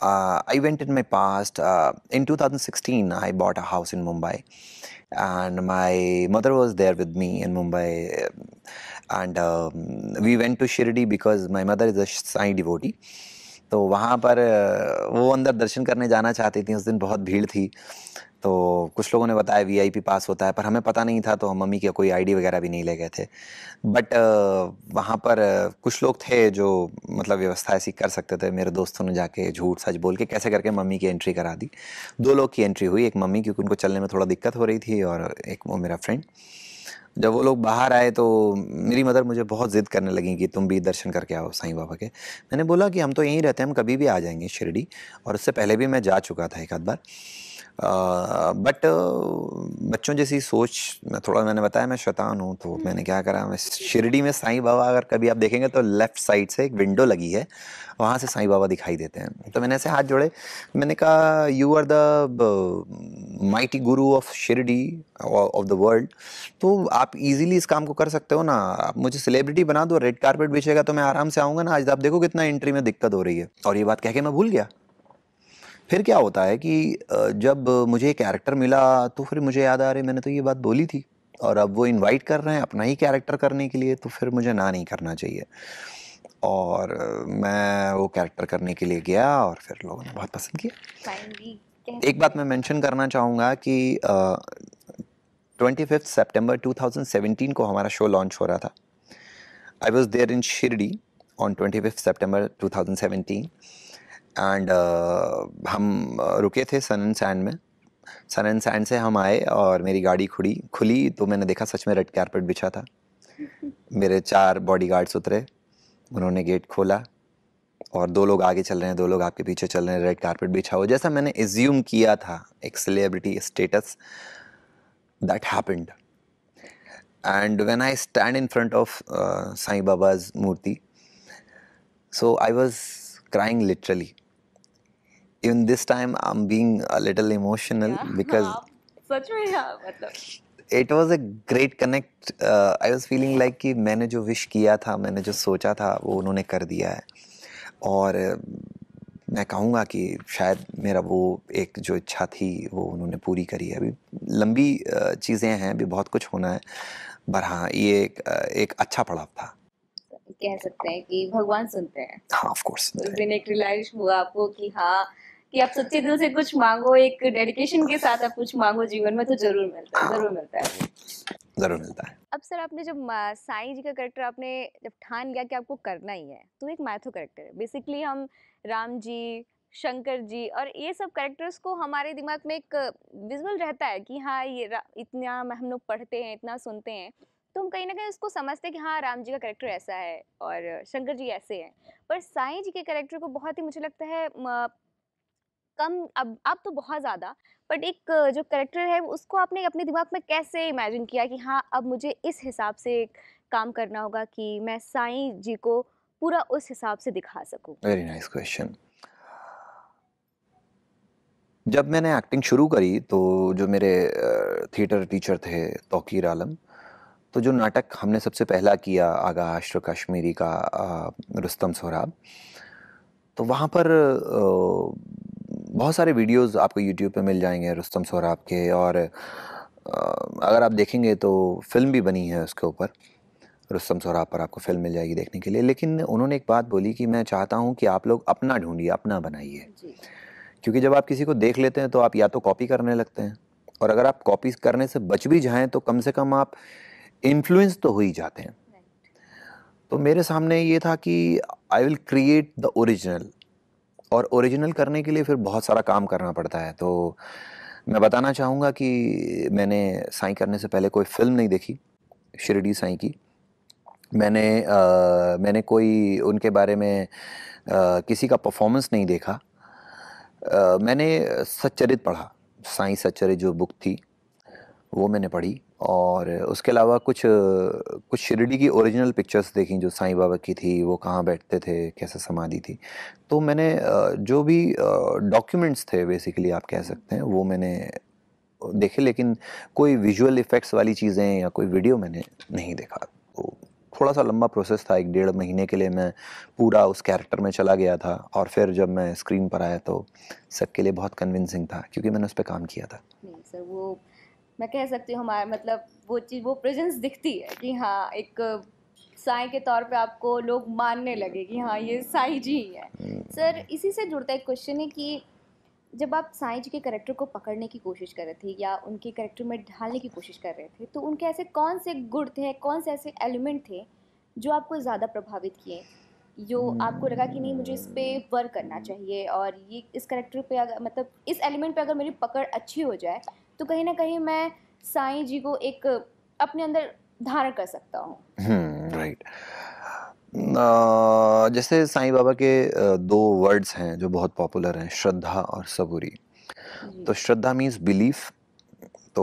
Uh, I went in my past. Uh, in 2016, I bought a house in Mumbai. And my mother was there with me in Mumbai. Um, and um, we went to Shirdi because my mother is a Sai devotee. तो वहाँ पर वो अंदर दर्शन करने जाना चाहती थी उस दिन बहुत भीड़ थी तो कुछ लोगों ने बताया वीआईपी पास होता है पर हमें पता नहीं था तो हम मम्मी के कोई आईडी वगैरह भी नहीं ले गए थे बट वहाँ पर कुछ लोग थे जो मतलब व्यवस्था ऐसी कर सकते थे मेरे दोस्तों ने जाके झूठ सच बोल के कैसे करके मम्मी की एंट्री करा दी दो लोग की एंट्री हुई एक मम्मी क्योंकि उनको चलने में थोड़ा दिक्कत हो रही थी और एक वो मेरा फ्रेंड जब वो लोग बाहर आए तो मेरी मदर मुझे बहुत ज़िद करने लगी कि तुम भी दर्शन करके आओ साईं बाबा के मैंने बोला कि हम तो यहीं रहते हैं हम कभी भी आ जाएंगे शिरडी और उससे पहले भी मैं जा चुका था एक आध बार बट बच्चों जैसी सोच मैं थोड़ा मैंने बताया मैं शैतान हूँ तो मैंने क्या करा मैं शिरडी में साईं बाबा अगर कभी आप देखेंगे तो लेफ़्ट साइड से एक विंडो लगी है वहाँ से साईं बाबा दिखाई देते हैं तो मैंने ऐसे हाथ जोड़े मैंने कहा you are the mighty guru of Shirdi of the world तो आप इजीली इस काम को कर सकते हो ना आप मुझे सेलिब्रिटी बना दो रेड कारपेट बेचेगा तो मैं आराम से आऊँगा ना आज आप देखो कितना एंट्री में दिक्कत हो रही है और ये बात कह के मैं भूल गया फिर क्या होता है कि जब मुझे कैरेक्टर मिला तो फिर मुझे याद आ रही मैंने तो ये बात बोली थी और अब वो इनवाइट कर रहे हैं अपना ही कैरेक्टर करने के लिए तो फिर मुझे ना नहीं करना चाहिए और मैं वो कैरेक्टर करने के लिए गया और फिर लोगों ने बहुत पसंद किया एक बात मैं मेंशन करना चाहूँगा कि ट्वेंटी फिफ्थ सेप्टेम्बर टू को हमारा शो लॉन्च हो रहा था I was there in Shirdi on twenty fifth September two and uh, हम uh, रुके थे सन एंड सैंड में सन एंड सैंड से हम आए और मेरी गाड़ी खुली खुली तो मैंने देखा सच में रेड कारपेट बिछा था मेरे चार बॉडी गार्ड्स उतरे उन्होंने गेट खोला और दो लोग आगे चल रहे हैं दो लोग आपके पीछे चल रहे हैं रेड कारपेट बिछा हो जैसा मैंने एज्यूम किया था एक celebrity status that happened and when I stand in front of Sai Baba's मूर्ति so I was crying literally even this time I'm being a little emotional yeah, because सच में हाँ मतलब it was a great connect I was feeling like कि मैंने जो wish किया था मैंने जो सोचा था वो उन्होंने कर दिया है और uh, मैं कहूँगा कि शायद मेरा वो एक जो इच्छा थी वो उन्होंने पूरी करी है अभी लंबी uh, चीज़ें हैं अभी बहुत कुछ होना है पर हाँ ये एक, uh, एक अच्छा पड़ाव था कह सकते हैं कि भगवान सुनते हैं हाँ ऑफ कोर्स उस दिन एक रियलाइज हुआ आपको कि हाँ कि आप सच्चे दिल से कुछ मांगो एक डेडिकेशन के साथ आप कुछ मांगो जीवन में तो जरूर मिलता है हाँ। जरूर मिलता है जरूर मिलता है अब सर आपने जब साई जी का करेक्टर आपने जब ठान लिया कि आपको करना ही है तो एक मैथो करेक्टर है बेसिकली हम राम जी शंकर जी और ये सब करेक्टर्स को हमारे दिमाग में एक विजुअल रहता है कि हाँ ये इतना हम लोग पढ़ते हैं इतना सुनते हैं तो हम कहीं ना कहीं उसको समझते हैं कि हाँ राम जी का करेक्टर ऐसा है और शंकर जी ऐसे हैं पर साई जी के करेक्टर को बहुत ही मुझे लगता है कम अब अब तो बहुत ज़्यादा बट एक जो करेक्टर है उसको आपने अपने दिमाग में कैसे इमेजिन किया कि हाँ अब मुझे इस हिसाब से काम करना होगा कि मैं साई जी को पूरा उस हिसाब से दिखा सकूँ वेरी नाइस क्वेश्चन जब मैंने एक्टिंग शुरू करी तो जो मेरे थिएटर टीचर थे तोकीर आलम तो जो नाटक हमने सबसे पहला किया आगा अश्र कश्मीरी का रुस्तम सोहराब तो वहाँ पर बहुत सारे वीडियोस आपको यूट्यूब पे मिल जाएंगे रुस्तम सौराब के और अगर आप देखेंगे तो फिल्म भी बनी है उसके ऊपर रुस्तम सौराब पर आपको फिल्म मिल जाएगी देखने के लिए लेकिन उन्होंने एक बात बोली कि मैं चाहता हूँ कि आप लोग अपना ढूंढिए अपना बनाइए क्योंकि जब आप किसी को देख लेते हैं तो आप या तो कॉपी करने लगते हैं और अगर आप कॉपी करने से बच भी जाएं तो कम से कम आप इन्फ्लुएंस तो हो ही जाते हैं तो मेरे सामने ये था कि I will create the original और ओरिजिनल करने के लिए फिर बहुत सारा काम करना पड़ता है तो मैं बताना चाहूँगा कि मैंने साई करने से पहले कोई फिल्म नहीं देखी शिरडी साई की मैंने आ, मैंने कोई उनके बारे में आ, किसी का परफॉर्मेंस नहीं देखा आ, मैंने सच्चरित पढ़ा साई सच्चरित जो बुक थी वो मैंने पढ़ी और उसके अलावा कुछ कुछ शिरडी की ओरिजिनल पिक्चर्स देखी जो साईं बाबा की थी वो कहाँ बैठते थे कैसे समाधि थी तो मैंने जो भी डॉक्यूमेंट्स थे बेसिकली आप कह सकते हैं वो मैंने देखे लेकिन कोई विजुअल इफ़ेक्ट्स वाली चीज़ें या कोई वीडियो मैंने नहीं देखा तो थोड़ा सा लंबा प्रोसेस था एक डेढ़ महीने के लिए मैं पूरा उस कैरेक्टर में चला गया था और फिर जब मैं स्क्रीन पर आया तो सबके लिए बहुत कन्विंसिंग था क्योंकि मैंने उस पर काम किया था नहीं सर वो मैं कह सकती हूँ हमारा मतलब वो चीज़ वो प्रेजेंस दिखती है कि हाँ एक साई के तौर पे आपको लोग मानने लगे कि हाँ ये साई जी ही है हम्म। सर इसी से जुड़ता एक क्वेश्चन है कि जब आप साई जी के करेक्टर को पकड़ने की कोशिश कर रहे थे या उनके करेक्टर में ढालने की कोशिश कर रहे थे तो उनके ऐसे कौन से गुण थे कौन से ऐसे एलिमेंट थे जो आपको ज़्यादा प्रभावित किए जो आपको लगा कि नहीं मुझे इस पर वर्क करना चाहिए और ये इस करेक्टर पे अगर मतलब इस एलिमेंट पे अगर मेरी पकड़ अच्छी हो जाए तो कहीं ना कहीं मैं साईं जी को एक अपने अंदर धारण कर सकता हूँ राइट हम्म, जैसे साईं बाबा के दो वर्ड्स हैं जो बहुत पॉपुलर हैं श्रद्धा और सबूरी तो श्रद्धा मीन्स बिलीफ तो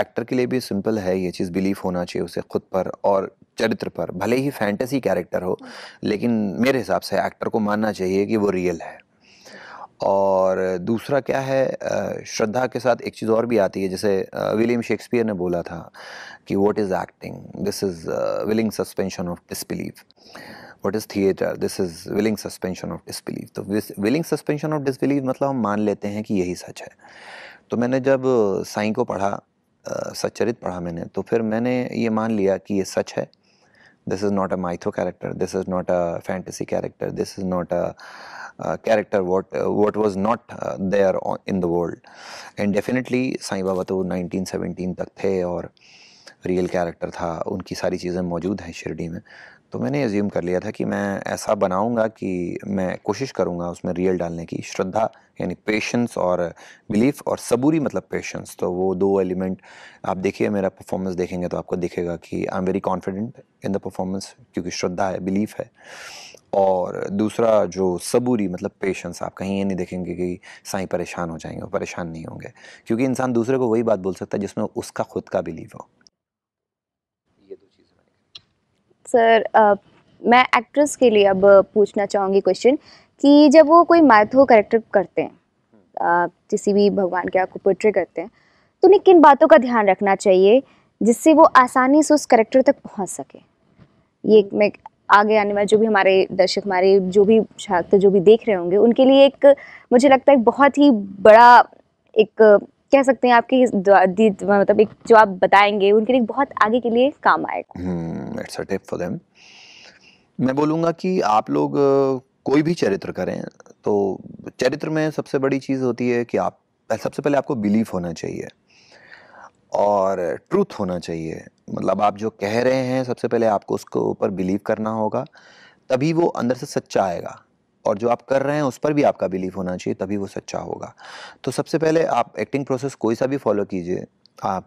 एक्टर के लिए भी सिंपल है ये चीज़ बिलीफ होना चाहिए उसे खुद पर और चरित्र पर भले ही फैंटेसी कैरेक्टर हो लेकिन मेरे हिसाब से एक्टर को मानना चाहिए कि वो रियल है और दूसरा क्या है श्रद्धा के साथ एक चीज़ और भी आती है जैसे विलियम शेक्सपियर ने बोला था कि what is acting this is willing suspension of disbelief what is theatre this is willing suspension of disbelief तो विलिंग सस्पेंशन ऑफ डिसबिलीव मतलब हम मान लेते हैं कि यही सच है तो मैंने जब साई को पढ़ा सच्चरित पढ़ा मैंने तो फिर मैंने ये मान लिया कि ये सच है this is not a mytho character this is not a fantasy character this is not a Uh, character what uh, what was not uh, there in the world and definitely sai Baba तो 1917 तक थे और real character था उनकी सारी चीज़ें मौजूद हैं शिरडी में तो मैंने एज्यूम कर लिया था कि मैं ऐसा बनाऊंगा कि मैं कोशिश करूंगा उसमें रियल डालने की श्रद्धा यानी पेशेंस और बिलीफ और सबूरी मतलब पेशेंस तो वो दो एलिमेंट आप देखिए मेरा परफॉर्मेंस देखेंगे तो आपको दिखेगा कि I am very confident in the performance क्योंकि श्रद्धा है बिलीफ है और दूसरा जो सबूरी मतलब पेशेंस आप कहीं ये नहीं देखेंगे कि साई परेशान हो जाएंगे परेशान नहीं होंगे क्योंकि इंसान दूसरे को वही बात बोल सकता है जिसमें उसका खुद का बिलीव हो ये दो चीज़ें सर मैं एक्ट्रेस के लिए अब पूछना चाहूँगी क्वेश्चन कि जब वो कोई मैथो करेक्टर करते हैं किसी भी भगवान के आपको पोट्रे करते हैं तो उन्हें किन बातों का ध्यान रखना चाहिए जिससे वो आसानी से उस करेक्टर तक पहुँच सके ये हम्म। मैं आगे आने वाले जो भी हमारे दर्शक हमारे जो भी छात्र जो भी देख रहे होंगे उनके लिए एक मुझे लगता है बहुत ही बड़ा एक कह सकते हैं आपके मतलब एक जो आप बताएंगे उनके लिए बहुत आगे के लिए काम आएगा it's a tip for them मैं बोलूँगा कि आप लोग कोई भी चरित्र करें तो चरित्र में सबसे बड़ी चीज़ होती है कि आप सबसे पहले आपको बिलीफ होना चाहिए और ट्रूथ होना चाहिए मतलब आप जो कह रहे हैं सबसे पहले आपको उसके ऊपर बिलीव करना होगा तभी वो अंदर से सच्चा आएगा और जो आप कर रहे हैं उस पर भी आपका बिलीव होना चाहिए तभी वो सच्चा होगा तो सबसे पहले आप एक्टिंग प्रोसेस कोई सा भी फॉलो कीजिए आप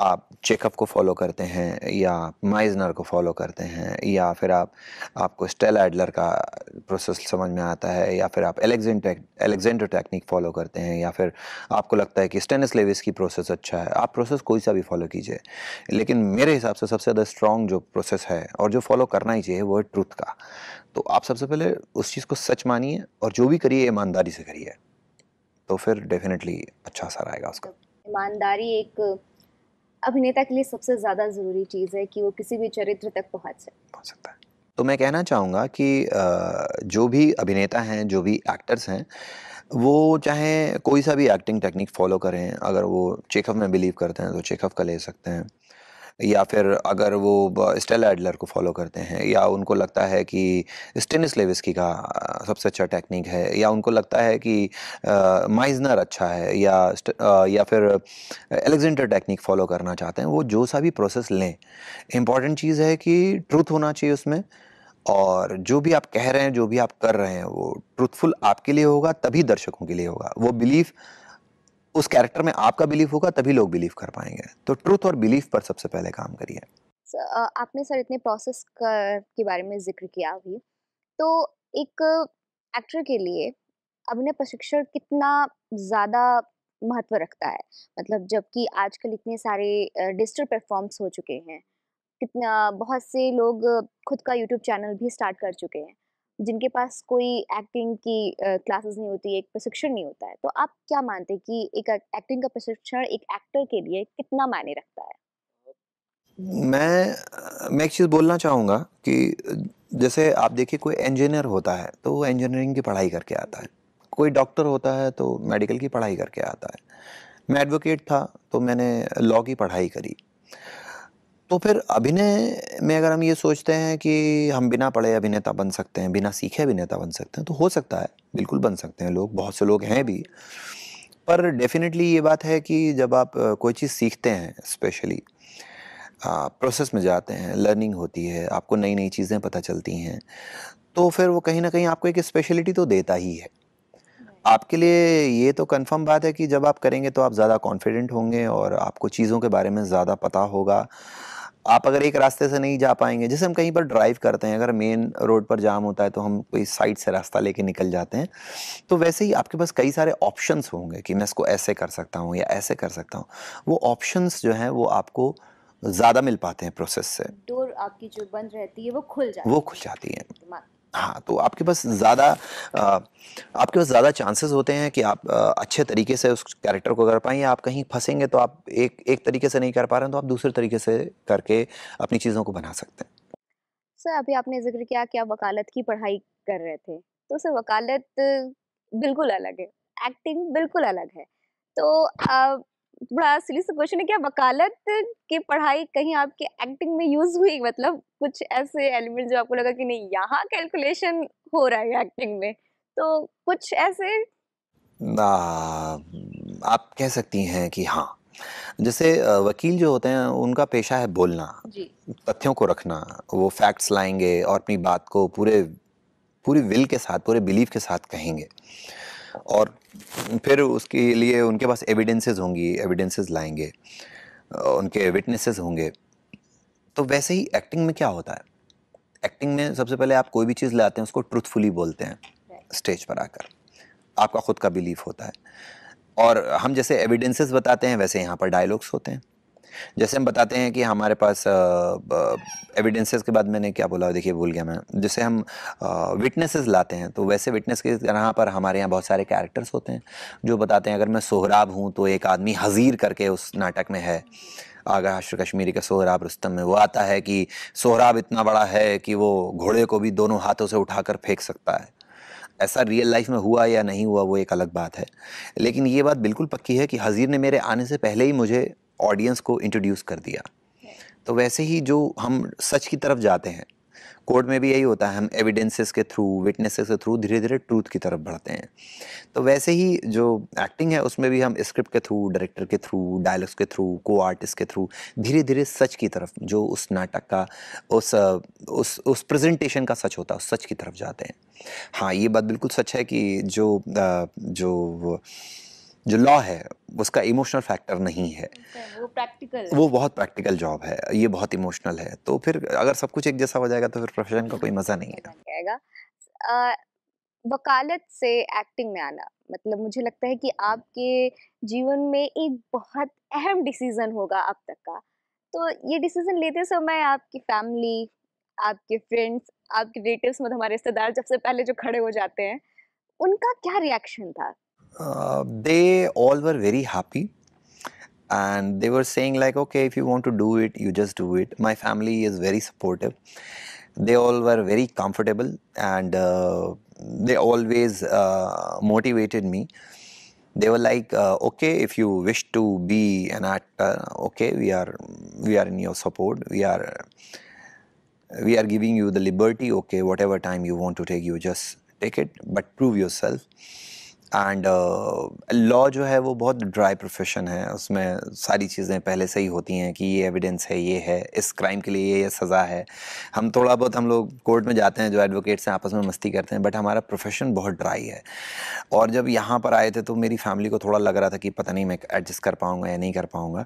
आप चेकअप को फॉलो करते हैं या माइजनर को फॉलो करते हैं या फिर आप आपको स्टेल एडलर का प्रोसेस समझ में आता है या फिर आप एलेक्जेंटेक एलेक्जेंडर टेक्निक फॉलो करते हैं या फिर आपको लगता है कि स्टेनस लेविस की प्रोसेस अच्छा है आप प्रोसेस कोई सा भी फॉलो कीजिए लेकिन मेरे हिसाब से सबसे ज़्यादा स्ट्रॉन्ग जो प्रोसेस है और जो फॉलो करना ही चाहिए वो है ट्रूथ का तो आप सबसे पहले उस चीज़ को सच मानिए और जो भी करिए ईमानदारी से करिए तो फिर डेफिनेटली अच्छा असर आएगा उसका ईमानदारी एक अभिनेता के लिए सबसे ज़्यादा ज़रूरी चीज़ है कि वो किसी भी चरित्र तक पहुँच पहुँच सकता है तो मैं कहना चाहूँगा कि जो भी अभिनेता हैं जो भी एक्टर्स हैं वो चाहे कोई सा भी एक्टिंग टेक्निक फॉलो करें अगर वो चेकअप में बिलीव करते हैं तो चेकअप का ले सकते हैं या फिर अगर वो स्टेला एडलर को फॉलो करते हैं या उनको लगता है कि स्टेनिस की का सबसे अच्छा टेक्निक है या उनको लगता है कि माइजनर अच्छा है या या फिर एलेक्जेंडर टेक्निक फॉलो करना चाहते हैं वो जो सा भी प्रोसेस लें इम्पॉर्टेंट चीज़ है कि ट्रूथ होना चाहिए उसमें और जो भी आप कह रहे हैं जो भी आप कर रहे हैं वो ट्रूथफुल आपके लिए होगा तभी दर्शकों के लिए होगा वो बिलीफ उस कैरेक्टर में आपका बिलीफ होगा तभी लोग बिलीव कर पाएंगे तो ट्रूथ और बिलीफ पर सबसे पहले काम करिए आपने सर इतने प्रोसेस के बारे में जिक्र किया अभी तो एक एक्टर के लिए अभिनय प्रशिक्षण कितना ज़्यादा महत्व रखता है मतलब जबकि आजकल इतने सारे डिजिटल प्लेटफॉर्म्स हो चुके हैं कितना बहुत से लोग खुद का यूट्यूब चैनल भी स्टार्ट कर चुके हैं जिनके पास कोई एक्टिंग की क्लासेस नहीं होती एक प्रशिक्षण नहीं होता है तो आप क्या मानते हैं कि एक एक्टिंग का प्रशिक्षण एक एक्टर के लिए कितना मायने रखता है मैं मैं एक चीज़ बोलना चाहूँगा कि जैसे आप देखिए कोई इंजीनियर होता है तो वो इंजीनियरिंग की पढ़ाई करके आता है कोई डॉक्टर होता है तो मेडिकल की पढ़ाई करके आता है मैं एडवोकेट था तो मैंने लॉ की पढ़ाई करी तो फिर अभिनय में अगर हम ये सोचते हैं कि हम बिना पढ़े अभिनेता बन सकते हैं बिना सीखे अभिनेता बन सकते हैं तो हो सकता है बिल्कुल बन सकते हैं लोग बहुत से लोग हैं भी पर डेफिनेटली ये बात है कि जब आप कोई चीज़ सीखते हैं स्पेशली प्रोसेस में जाते हैं लर्निंग होती है आपको नई नई चीज़ें पता चलती हैं तो फिर वो कहीं ना कहीं आपको एक स्पेशलिटी तो देता ही है आपके लिए ये तो कंफर्म बात है कि जब आप करेंगे तो आप ज़्यादा कॉन्फिडेंट होंगे और आपको चीज़ों के बारे में ज़्यादा पता होगा आप अगर एक रास्ते से नहीं जा पाएंगे जैसे हम कहीं पर ड्राइव करते हैं अगर मेन रोड पर जाम होता है तो हम कोई साइड से रास्ता लेके निकल जाते हैं तो वैसे ही आपके पास कई सारे ऑप्शंस होंगे कि मैं इसको ऐसे कर सकता हूँ या ऐसे कर सकता हूँ वो ऑप्शंस जो हैं वो आपको ज़्यादा मिल पाते हैं प्रोसेस से डोर आपकी जो बंद रहती है वो खुल जाती है वो खुल जाती है हाँ तो आपके पास ज़्यादा आपके पास ज़्यादा चांसेस होते हैं कि आप आ, अच्छे तरीके से उस कैरेक्टर को कर पाएँ या आप कहीं फंसेंगे तो आप एक एक तरीके से नहीं कर पा रहे हैं तो आप दूसरे तरीके से करके अपनी चीज़ों को बना सकते हैं सर अभी आपने जिक्र किया कि आप वकालत की पढ़ाई कर रहे थे तो सर वकालत बिल्कुल अलग है एक्टिंग बिल्कुल अलग है तो आ, बड़ा सिली सा क्वेश्चन है क्या वकालत की पढ़ाई कहीं आपके एक्टिंग में यूज हुई मतलब कुछ ऐसे एलिमेंट जो आपको लगा कि नहीं यहाँ कैलकुलेशन हो रहा है एक्टिंग में तो कुछ ऐसे ना आप कह सकती हैं कि हाँ जैसे वकील जो होते हैं उनका पेशा है बोलना तथ्यों को रखना वो फैक्ट्स लाएंगे और अपनी बात को पूरे पूरी विल के साथ पूरे बिलीफ के साथ कहेंगे और फिर उसके लिए उनके पास एविडेंसेस होंगी एविडेंसेस लाएंगे उनके विटनेसेस होंगे तो वैसे ही एक्टिंग में क्या होता है एक्टिंग में सबसे पहले आप कोई भी चीज़ लाते हैं उसको ट्रूथफुली बोलते हैं स्टेज पर आकर आपका खुद का बिलीफ होता है और हम जैसे एविडेंसेस बताते हैं वैसे यहाँ पर डायलॉग्स होते हैं जैसे हम बताते हैं कि हमारे पास एविडेंसेस के बाद मैंने क्या बोला देखिए भूल गया मैं जैसे हम विटनेसेस लाते हैं तो वैसे विटनेस के तरह पर हमारे यहाँ बहुत सारे कैरेक्टर्स होते हैं जो बताते हैं अगर मैं सोहराब हूँ तो एक आदमी हज़ीर करके उस नाटक में है आगा हश्र कश्मीरी का सोहराब रुस्तम में वो आता है कि सोहराब इतना बड़ा है कि वो घोड़े को भी दोनों हाथों से उठाकर फेंक सकता है ऐसा रियल लाइफ में हुआ या नहीं हुआ वो एक अलग बात है लेकिन ये बात बिल्कुल पक्की है कि हज़ीर ने मेरे आने से पहले ही मुझे ऑडियंस को इंट्रोड्यूस कर दिया तो वैसे ही जो हम सच की तरफ जाते हैं कोर्ट में भी यही होता है हम एविडेंसेस के थ्रू विटनेसेस के थ्रू धीरे धीरे ट्रूथ की तरफ बढ़ते हैं तो वैसे ही जो एक्टिंग है उसमें भी हम स्क्रिप्ट के थ्रू डायरेक्टर के थ्रू डायलॉग्स के थ्रू को आर्टिस्ट के थ्रू धीरे धीरे सच की तरफ जो उस नाटक का उस उस उस प्रेजेंटेशन का सच होता है उस सच की तरफ जाते हैं हाँ ये बात बिल्कुल सच है कि जो जो जो लॉ है उसका इमोशनल फैक्टर नहीं है अच्छा, वो प्रैक्टिकल वो बहुत प्रैक्टिकल जॉब है ये बहुत इमोशनल है तो फिर अगर सब कुछ एक जैसा हो जाएगा तो फिर प्रोफेशन का कोई मज़ा नहीं है वकालत से एक्टिंग में आना मतलब मुझे लगता है कि आपके जीवन में एक बहुत अहम डिसीज़न होगा अब तक का तो ये डिसीज़न लेते समय आपकी फैमिली आपके फ्रेंड्स आपके रिलेटिव्स मतलब हमारे रिश्तेदार जब से पहले जो खड़े हो जाते हैं उनका क्या रिएक्शन था Uh, they all were very happy and they were saying like okay if you want to do it you just do it my family is very supportive they all were very comfortable and uh, they always uh, motivated me they were like uh, okay if you wish to be an actor okay we are we are in your support we are we are giving you the liberty okay whatever time you want to take you just take it but prove yourself and law uh, जो है वो बहुत dry profession है उसमें सारी चीज़ें पहले से ही होती हैं कि ये एविडेंस है ये है इस क्राइम के लिए ये ये सज़ा है हम थोड़ा बहुत हम लोग कोर्ट में जाते हैं जो एडवोकेट्स हैं आपस में मस्ती करते हैं बट हमारा प्रोफेशन बहुत ड्राई है और जब यहाँ पर आए थे तो मेरी फैमिली को थोड़ा लग रहा था कि पता नहीं मैं एडजस्ट कर पाऊँगा या नहीं कर पाऊँगा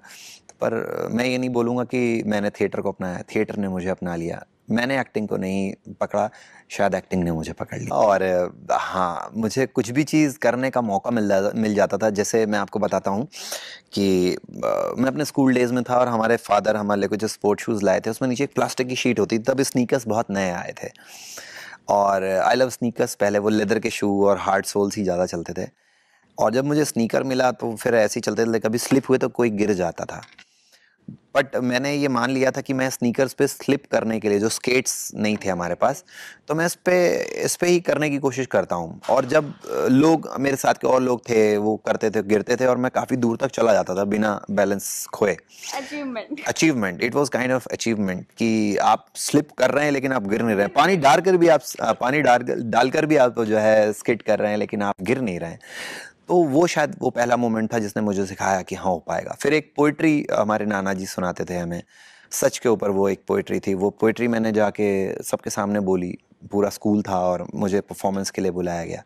पर मैं ये नहीं बोलूँगा कि मैंने थिएटर को अपनाया थिएटर ने मुझे अपना लिया मैंने एक्टिंग को नहीं पकड़ा शायद एक्टिंग ने मुझे पकड़ लिया और हाँ मुझे कुछ भी चीज़ करने का मौका मिल जा, मिल जाता था जैसे मैं आपको बताता हूँ कि मैं अपने स्कूल डेज़ में था और हमारे फादर हमारे लिए जो स्पोर्ट शूज़ लाए थे उसमें नीचे एक प्लास्टिक की शीट होती तब स्नीकर्स बहुत नए आए थे और आई लव स्नीकर्स पहले वो लेदर के शू और हार्ड सोल्स ही ज़्यादा चलते थे और जब मुझे स्नीकर मिला तो फिर ऐसे ही चलते चलते कभी स्लिप हुए तो कोई गिर जाता था बट मैंने ये मान लिया था कि मैं स्नीकर्स पे स्लिप करने के लिए जो स्केट्स नहीं थे हमारे पास तो मैं इस पे इस पे ही करने की कोशिश करता हूँ और जब लोग मेरे साथ के और लोग थे वो करते थे गिरते थे और मैं काफ़ी दूर तक चला जाता था बिना बैलेंस खोए achievement it was kind of achievement कि आप स्लिप कर रहे हैं लेकिन आप गिर नहीं रहे पानी डालकर कर भी आप पानी डालकर भी आप जो है स्किट कर रहे हैं लेकिन आप गिर नहीं रहे हैं तो वो शायद वो पहला मोमेंट था जिसने मुझे सिखाया कि हाँ हो पाएगा फिर एक पोइट्री हमारे नाना जी सुनाते थे हमें सच के ऊपर वो एक पोइट्री थी वो पोइट्री मैंने जाके सबके सामने बोली पूरा स्कूल था और मुझे परफॉर्मेंस के लिए बुलाया गया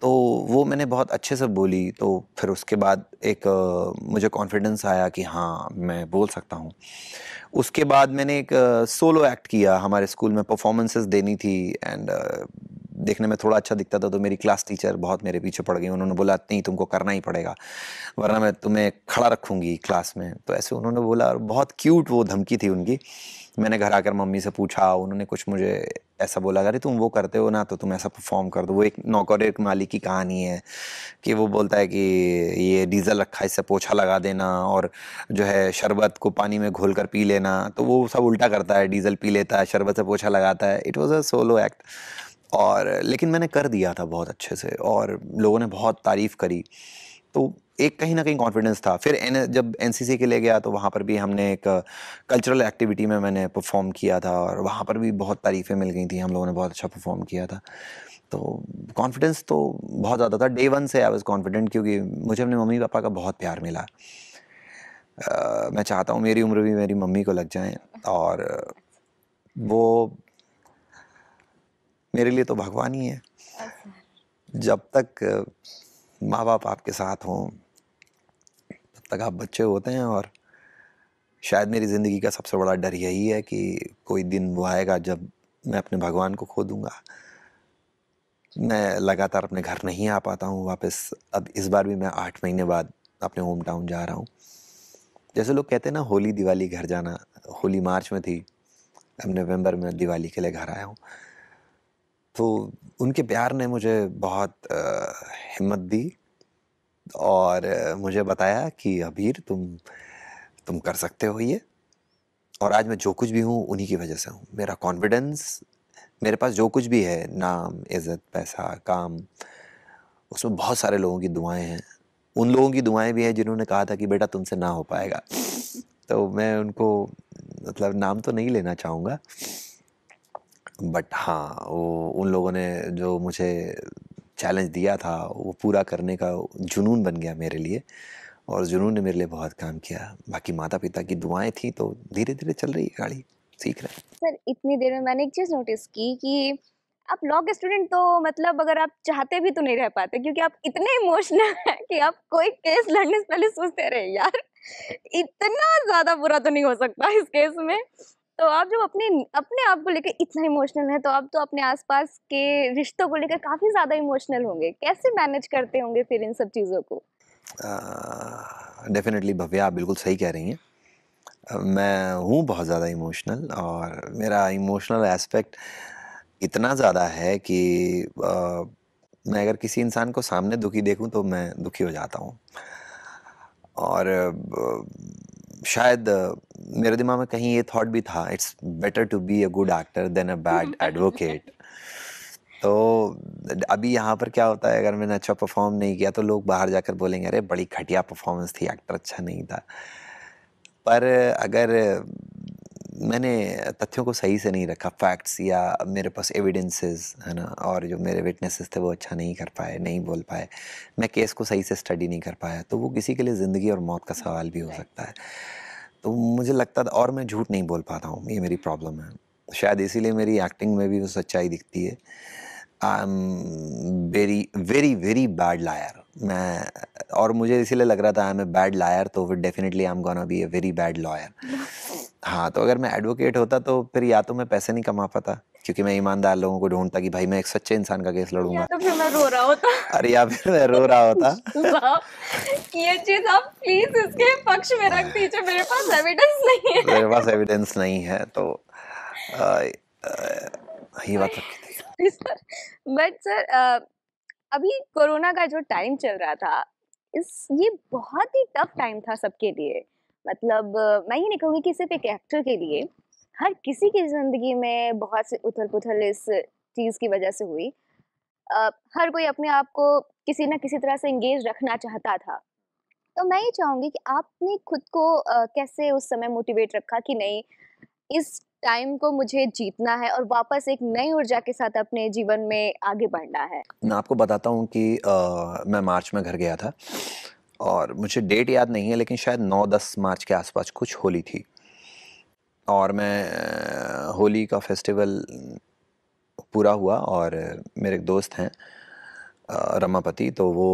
तो वो मैंने बहुत अच्छे से बोली तो फिर उसके बाद एक मुझे कॉन्फिडेंस आया कि हाँ मैं बोल सकता हूँ उसके बाद मैंने एक सोलो एक्ट किया हमारे स्कूल में परफॉर्मेंसेस देनी थी एंड देखने में थोड़ा अच्छा दिखता था तो मेरी क्लास टीचर बहुत मेरे पीछे पड़ गई उन्होंने बोला नहीं तुमको करना ही पड़ेगा वरना मैं तुम्हें खड़ा रखूँगी क्लास में तो ऐसे उन्होंने बोला और बहुत क्यूट वो धमकी थी उनकी मैंने घर आकर मम्मी से पूछा उन्होंने कुछ मुझे ऐसा बोला अरे तुम वो करते हो ना तो तुम ऐसा परफॉर्म कर दो वो एक नौकर एक मालिक की कहानी है कि वो बोलता है कि ये डीज़ल रखा है इससे पोछा लगा देना और जो है शरबत को पानी में घोल कर पी लेना तो वो सब उल्टा करता है डीज़ल पी लेता है शरबत से पोछा लगाता है it was a solo act और लेकिन मैंने कर दिया था बहुत अच्छे से और लोगों ने बहुत तारीफ़ करी तो एक कहीं ना कहीं कॉन्फिडेंस था फिर एन जब एन के लिए गया तो वहाँ पर भी हमने एक कल्चरल एक्टिविटी में मैंने परफॉर्म किया था और वहाँ पर भी बहुत तारीफ़ें मिल गई थी हम लोगों ने बहुत अच्छा परफॉर्म किया था तो कॉन्फिडेंस तो बहुत ज़्यादा था डे वन से आई वॉज़ कॉन्फिडेंट क्योंकि मुझे अपने मम्मी पापा का बहुत प्यार मिला आ, मैं चाहता हूँ मेरी उम्र भी मेरी मम्मी को लग जाए और वो मेरे लिए तो भगवान ही है अच्छा। जब तक माँ बाप आपके साथ हों तब तक आप बच्चे होते हैं और शायद मेरी ज़िंदगी का सबसे बड़ा डर यही है कि कोई दिन वो आएगा जब मैं अपने भगवान को खो दूँगा मैं लगातार अपने घर नहीं आ पाता हूँ वापस अब इस बार भी मैं आठ महीने बाद अपने होम टाउन जा रहा हूँ जैसे लोग कहते हैं ना होली दिवाली घर जाना होली मार्च में थी अब नवंबर में दिवाली के लिए घर आया हूँ तो उनके प्यार ने मुझे बहुत हिम्मत दी और मुझे बताया कि अबीर तुम तुम कर सकते हो ये और आज मैं जो कुछ भी हूँ उन्हीं की वजह से हूँ मेरा कॉन्फिडेंस मेरे पास जो कुछ भी है नाम इज़्ज़त पैसा काम उसमें बहुत सारे लोगों की दुआएं हैं उन लोगों की दुआएं भी हैं जिन्होंने कहा था कि बेटा तुमसे ना हो पाएगा तो मैं उनको मतलब नाम तो नहीं लेना चाहूँगा बट हाँ वो उन लोगों ने जो मुझे चैलेंज दिया था वो पूरा करने का जुनून बन गया मेरे लिए और जुनून ने मेरे लिए बहुत काम किया बाकी माता पिता की दुआएं थी तो धीरे धीरे चल रही है गाड़ी सीख रहे सर इतनी देर में मैंने एक चीज़ नोटिस की कि आप लॉ के स्टूडेंट तो मतलब अगर आप चाहते भी तो नहीं रह पाते क्योंकि आप इतने इमोशनल हैं कि आप कोई केस लड़ने से पहले सोचते रहे यार इतना ज़्यादा बुरा तो नहीं हो सकता इस केस में तो आप जब अपने अपने आप को लेकर इतना इमोशनल है तो आप तो अपने आसपास के रिश्तों को लेकर काफ़ी ज़्यादा इमोशनल होंगे कैसे मैनेज करते होंगे फिर इन सब चीज़ों को डेफिनेटली uh, भव्या आप बिल्कुल सही कह रही हैं मैं हूँ बहुत ज़्यादा इमोशनल और मेरा इमोशनल एस्पेक्ट इतना ज़्यादा है कि आ, मैं अगर किसी इंसान को सामने दुखी देखूँ तो मैं दुखी हो जाता हूँ और शायद मेरे दिमाग में कहीं ये थॉट भी था it's better to be a good actor than a bad advocate तो अभी यहाँ पर क्या होता है अगर मैंने अच्छा परफॉर्म नहीं किया तो लोग बाहर जाकर बोलेंगे अरे बड़ी घटिया परफॉर्मेंस थी एक्टर अच्छा नहीं था पर अगर मैंने तथ्यों को सही से नहीं रखा फैक्ट्स या मेरे पास एविडेंसेस है ना और जो मेरे विटनेसेस थे वो अच्छा नहीं कर पाए नहीं बोल पाए मैं केस को सही से स्टडी नहीं कर पाया तो वो किसी के लिए ज़िंदगी और मौत का सवाल भी हो सकता है तो मुझे लगता था और मैं झूठ नहीं बोल पाता हूँ ये मेरी प्रॉब्लम है शायद इसीलिए मेरी एक्टिंग में भी वो सच्चाई दिखती है I am very very very bad liar मैं और मुझे इसीलिए लग रहा था I am a bad liar तो फिर definitely I am gonna be a very bad lawyer हाँ तो अगर मैं एडवोकेट होता तो फिर या तो मैं पैसे नहीं कमा पाता क्योंकि मैं ईमानदार लोगों को ढूंढता कि भाई मैं एक सच्चे इंसान का केस लड़ूंगा या तो फिर मैं रो रहा होता अरे या फिर मैं रो रहा होता ये चीज आप प्लीज इसके पक्ष में रख दीजिए मेरे पास एविडेंस नहीं है मेरे पास एविडेंस नहीं है तो आ, आ, आ, ये बात रखी थी बट सर अभी कोरोना का जो टाइम चल रहा था इस ये बहुत ही टफ टाइम था सबके लिए मतलब मैं ये नहीं कहूँगी कि सिर्फ एक एक्टर के लिए हर किसी की ज़िंदगी में बहुत से उथल पुथल इस चीज़ की वजह से हुई uh, हर कोई अपने आप को किसी ना किसी तरह से इंगेज रखना चाहता था तो मैं ये चाहूँगी कि आपने खुद को uh, कैसे उस समय मोटिवेट रखा कि नहीं इस टाइम को मुझे जीतना है और वापस एक नई ऊर्जा के साथ अपने जीवन में आगे बढ़ना है मैं आपको बताता हूँ कि आ, मैं मार्च में घर गया था और मुझे डेट याद नहीं है लेकिन शायद नौ दस मार्च के आसपास कुछ होली थी और मैं होली का फेस्टिवल पूरा हुआ और मेरे एक दोस्त हैं रमापति तो वो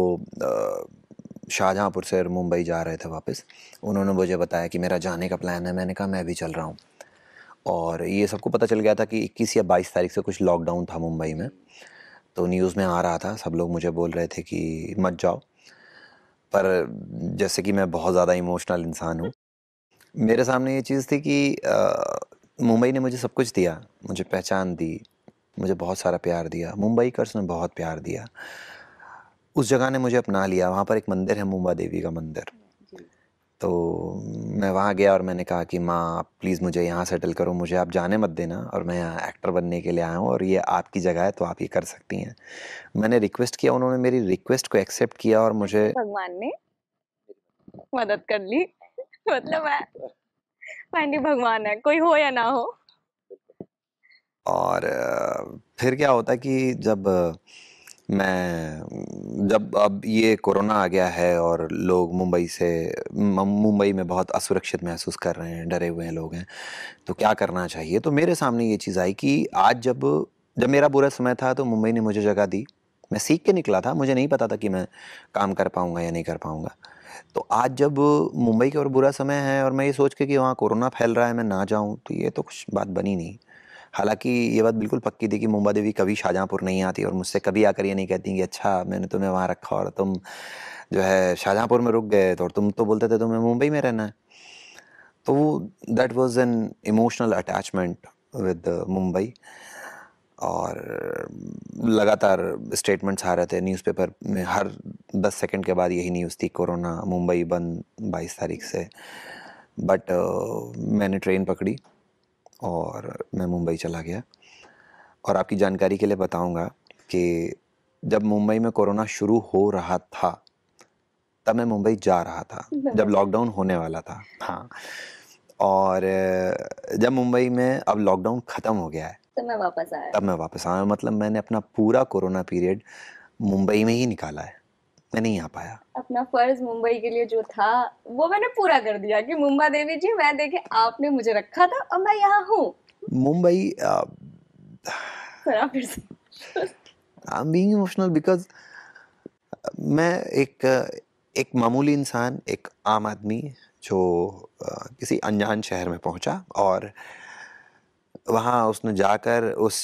शाहजहाँपुर से मुंबई जा रहे थे वापस उन्होंने मुझे बताया कि मेरा जाने का प्लान है मैंने कहा मैं भी चल रहा हूँ और ये सबको पता चल गया था कि 21 या 22 तारीख से कुछ लॉकडाउन था मुंबई में तो न्यूज़ में आ रहा था सब लोग मुझे बोल रहे थे कि मत जाओ पर जैसे कि मैं बहुत ज़्यादा इमोशनल इंसान हूँ मेरे सामने ये चीज़ थी कि मुंबई ने मुझे सब कुछ दिया मुझे पहचान दी मुझे बहुत सारा प्यार दिया मुंबई कर्स ने बहुत प्यार दिया उस जगह ने मुझे अपना लिया वहाँ पर एक मंदिर है मुंबा देवी का मंदिर तो मैं वहाँ गया और मैंने कहा कि माँ आप प्लीज़ मुझे यहाँ सेटल करो मुझे आप जाने मत देना और मैं यहाँ एक्टर बनने के लिए आया हूँ और ये आपकी जगह है तो आप ये कर सकती हैं मैंने रिक्वेस्ट किया उन्होंने मेरी रिक्वेस्ट को एक्सेप्ट किया और मुझे भगवान ने मदद कर ली मतलब मैं भगवान है कोई हो या ना हो और फिर क्या होता कि जब मैं जब अब ये कोरोना आ गया है और लोग मुंबई से मुंबई में बहुत असुरक्षित महसूस कर रहे हैं डरे हुए हैं लोग हैं तो क्या करना चाहिए तो मेरे सामने ये चीज़ आई कि आज जब जब मेरा बुरा समय था तो मुंबई ने मुझे जगह दी मैं सीख के निकला था मुझे नहीं पता था कि मैं काम कर पाऊँगा या नहीं कर पाऊँगा तो आज जब मुंबई का और बुरा समय है और मैं ये सोच के कि वहाँ कोरोना फैल रहा है मैं ना जाऊँ तो ये तो कुछ बात बनी नहीं हालांकि ये बात बिल्कुल पक्की थी कि मुंबा देवी कभी शाहजहाँपुर नहीं आती और मुझसे कभी आकर ये नहीं कहती कि अच्छा मैंने तुम्हें वहाँ रखा और तुम जो है शाहजहाँपुर में रुक गए तो और तुम तो बोलते थे तुम्हें मुंबई में रहना है तो that was an emotional attachment with Mumbai और लगातार स्टेटमेंट्स आ रहे थे न्यूज़पेपर में हर दस सेकंड के बाद यही न्यूज़ थी कोरोना मुंबई बंद बाईस तारीख से बट uh, मैंने ट्रेन पकड़ी और मैं मुंबई चला गया और आपकी जानकारी के लिए बताऊंगा कि जब मुंबई में कोरोना शुरू हो रहा था तब मैं मुंबई जा रहा था जब लॉकडाउन होने वाला था हाँ और जब मुंबई में अब लॉकडाउन ख़त्म हो गया है तब मैं वापस आया तब मैं वापस आया मतलब मैंने अपना पूरा कोरोना पीरियड मुंबई में ही निकाला है मैं नहीं आ पाया अपना फर्ज मुंबई के लिए जो था वो मैंने पूरा कर दिया कि मुंबा देवी जी मैं देखे आपने मुझे रखा था और मैं यहाँ हूँ Mumbai I am being emotional because मैं एक एक मामूली इंसान एक आम आदमी जो किसी अनजान शहर में पहुंचा और वहाँ उसने जाकर उस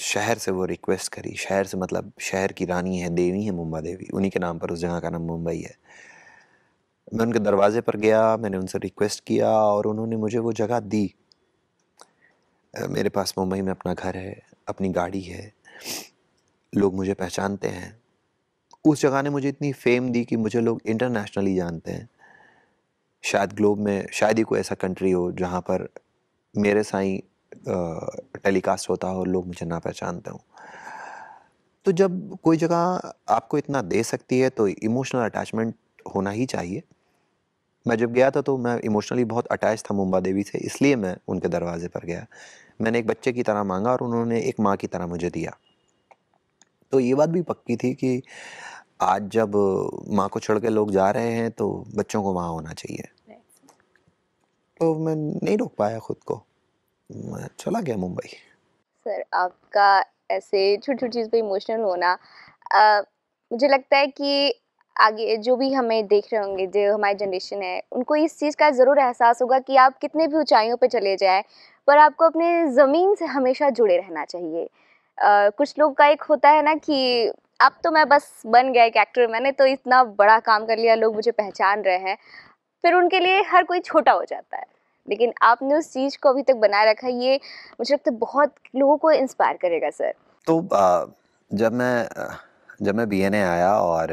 शहर से वो रिक्वेस्ट करी शहर से मतलब शहर की रानी है देवी है मुंबा देवी उन्हीं के नाम पर उस जगह का नाम मुंबई है मैं उनके दरवाजे पर गया मैंने उनसे रिक्वेस्ट किया और उन्होंने मुझे वो जगह दी मेरे पास मुंबई में अपना घर है अपनी गाड़ी है लोग मुझे पहचानते हैं उस जगह ने मुझे इतनी फेम दी कि मुझे लोग इंटरनेशनली जानते हैं शायद ग्लोब में शायद ही कोई ऐसा कंट्री हो जहाँ पर मेरे साई टेलीकास्ट होता हो और लोग मुझे ना पहचानते हों तो जब कोई जगह आपको इतना दे सकती है तो इमोशनल अटैचमेंट होना ही चाहिए मैं जब गया था तो मैं इमोशनली बहुत अटैच था मुम्बा देवी से इसलिए मैं उनके दरवाजे पर गया मैंने एक बच्चे की तरह मांगा और उन्होंने एक माँ की तरह मुझे दिया तो ये बात भी पक्की थी कि आज जब माँ को छोड़ के लोग जा रहे हैं तो बच्चों को वहाँ होना चाहिए तो मैं नहीं रोक पाया ख़ुद को मैं चला गया मुंबई सर आपका ऐसे छोटी छोटी चीज़ पे इमोशनल होना आ, मुझे लगता है कि आगे जो भी हमें देख रहे होंगे जो हमारी जनरेशन है उनको इस चीज़ का ज़रूर एहसास होगा कि आप कितने भी ऊंचाइयों पर चले जाएं पर आपको अपने ज़मीन से हमेशा जुड़े रहना चाहिए आ, कुछ लोग का एक होता है ना कि अब तो मैं बस बन गया एक एक्टर मैंने तो इतना बड़ा काम कर लिया लोग मुझे पहचान रहे हैं फिर उनके लिए हर कोई छोटा हो जाता है लेकिन आपने उस चीज़ को अभी तक बनाए रखा ये मुझे लगता है बहुत लोगों को इंस्पायर करेगा सर तो आ, जब मैं जब मैं बी आया और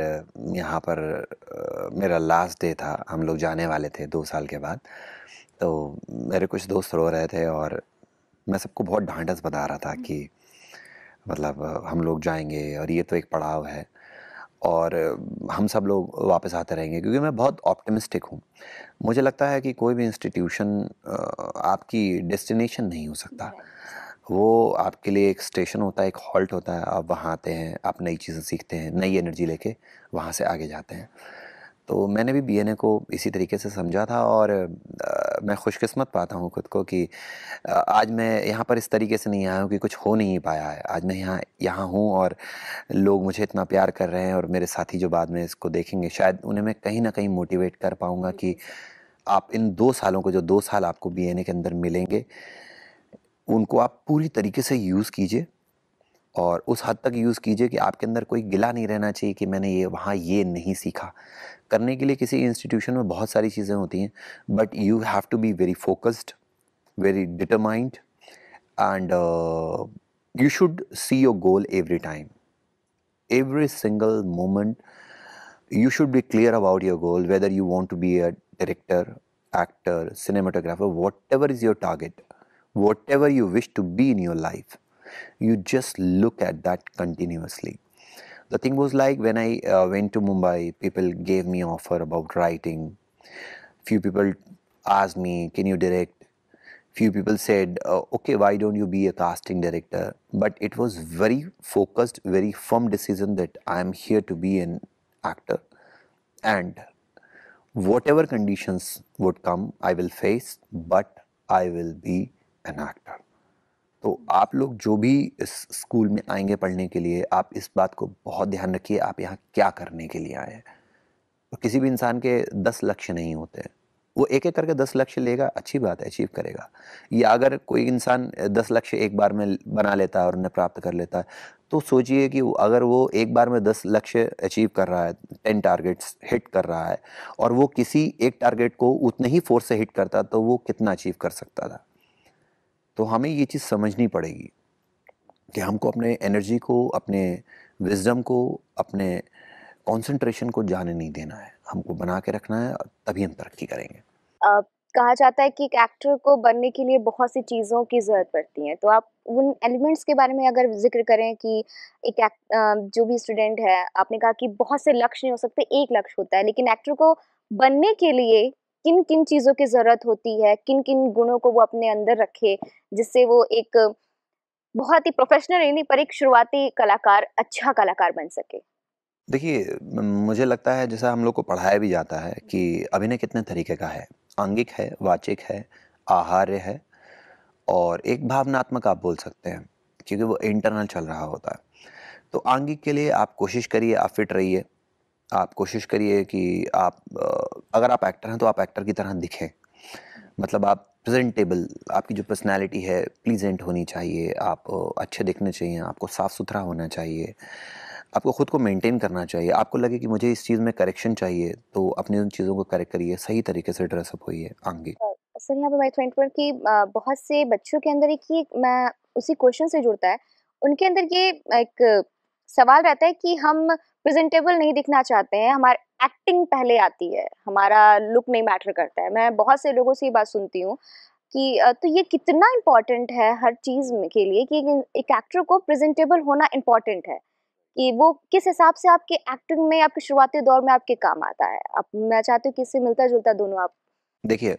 यहाँ पर आ, मेरा लास्ट डे था हम लोग जाने वाले थे दो साल के बाद तो मेरे कुछ दोस्त रो रहे थे और मैं सबको बहुत ढांढस बता रहा था कि मतलब हम लोग जाएंगे और ये तो एक पड़ाव है और हम सब लोग वापस आते रहेंगे क्योंकि मैं बहुत ऑप्टिमिस्टिक हूँ मुझे लगता है कि कोई भी इंस्टीट्यूशन आपकी डेस्टिनेशन नहीं हो सकता वो आपके लिए एक स्टेशन होता है एक हॉल्ट होता है आप वहाँ आते हैं आप नई चीज़ें सीखते हैं नई एनर्जी लेके वहाँ से आगे जाते हैं तो मैंने भी बी को इसी तरीके से समझा था और आ, मैं खुशकिस्मत पाता हूँ खुद को कि आ, आज मैं यहाँ पर इस तरीके से नहीं आया हूँ कि कुछ हो नहीं पाया है आज मैं यहाँ यहाँ हूँ और लोग मुझे इतना प्यार कर रहे हैं और मेरे साथी जो बाद में इसको देखेंगे शायद उन्हें मैं कहीं ना कहीं मोटिवेट कर पाऊँगा कि आप इन दो सालों को जो दो साल आपको बी के अंदर मिलेंगे उनको आप पूरी तरीके से यूज़ कीजिए और उस हद तक यूज़ कीजिए कि आपके अंदर कोई गिला नहीं रहना चाहिए कि मैंने ये वहाँ ये नहीं सीखा करने के लिए किसी इंस्टीट्यूशन में बहुत सारी चीज़ें होती हैं but you have to be very focused very determined and you should see your goal every time every single moment you should be clear about your goal whether you want to be a director actor cinematographer whatever is your target whatever you wish to be in your life you just look at that continuously the thing was like when i uh, went to mumbai people gave me offer about writing few people asked me can you direct few people said uh, okay why don't you be a casting director but it was very focused very firm decision that i am here to be an actor and whatever conditions would come i will face but i will be an actor तो आप लोग जो भी इस school में आएंगे पढ़ने के लिए आप इस बात को बहुत ध्यान रखिए आप यहाँ क्या करने के लिए आए हैं और किसी भी इंसान के दस लक्ष्य नहीं होते वो एक एक करके दस लक्ष्य लेगा अच्छी बात है अचीव करेगा या अगर कोई इंसान दस लक्ष्य एक बार में बना लेता है और उन्हें प्राप्त कर लेता है तो सोचिए कि अगर वो एक बार में दस लक्ष्य अचीव कर रहा है टेन टारगेट्स हिट कर रहा है और वो किसी एक टारगेट को उतने ही फोर्स से हिट करता तो वो कितना अचीव कर सकता था तो हमें ये चीज़ समझनी पड़ेगी कि हमको अपने एनर्जी को अपने विजडम को अपने कंसंट्रेशन को जाने नहीं देना है हमको बना के रखना है तभी हम तरक्की करेंगे uh, कहा जाता है कि एक एक्टर को बनने के लिए बहुत सी चीज़ों की ज़रूरत पड़ती है तो आप उन एलिमेंट्स के बारे में अगर जिक्र करें कि एक, एक जो भी स्टूडेंट है आपने कहा कि बहुत से लक्ष्य नहीं हो सकते एक लक्ष्य होता है लेकिन एक्टर को बनने के लिए किन किन चीज़ों की ज़रूरत होती है किन किन गुणों को वो अपने अंदर रखे जिससे वो एक बहुत ही प्रोफेशनल नहीं पर एक शुरुआती कलाकार अच्छा कलाकार बन सके देखिए मुझे लगता है जैसा हम लोग को पढ़ाया भी जाता है कि अभिनय कितने तरीके का है आंगिक है वाचिक है आहार्य है और एक भावनात्मक आप बोल सकते हैं क्योंकि वो इंटरनल चल रहा होता है तो आंगिक के लिए आप कोशिश करिए आप फिट रहिए आप कोशिश करिए कि आप अगर आप एक्टर हैं तो आप एक्टर की तरह दिखें मतलब आप प्रेजेंटेबल आपकी जो पर्सनैलिटी है प्लीजेंट होनी चाहिए आप अच्छे दिखने चाहिए आपको साफ़ सुथरा होना चाहिए आपको ख़ुद को मेंटेन करना चाहिए आपको लगे कि मुझे इस चीज़ में करेक्शन चाहिए तो अपनी उन चीज़ों को करेक्ट करिए सही तरीके से ड्रेसअप होइए आगे सर यहाँ पर माई फ्रेंड पर कि बहुत से बच्चों के अंदर एक ही मैं उसी क्वेश्चन से जुड़ता है उनके अंदर ये एक सवाल रहता है कि हम प्रेजेंटेबल नहीं दिखना चाहते हैं हमारे एक्टिंग पहले आती है हमारा लुक नहीं मैटर करता है मैं बहुत से लोगों से ये बात सुनती हूँ कि तो ये कितना इम्पॉर्टेंट है हर चीज़ के लिए कि एक एक्टर को प्रेजेंटेबल होना इम्पॉर्टेंट है कि वो किस हिसाब से आपके एक्टिंग में आपके शुरुआती दौर में आपके काम आता है आप मैं चाहती हूँ किससे मिलता जुलता दोनों आप देखिए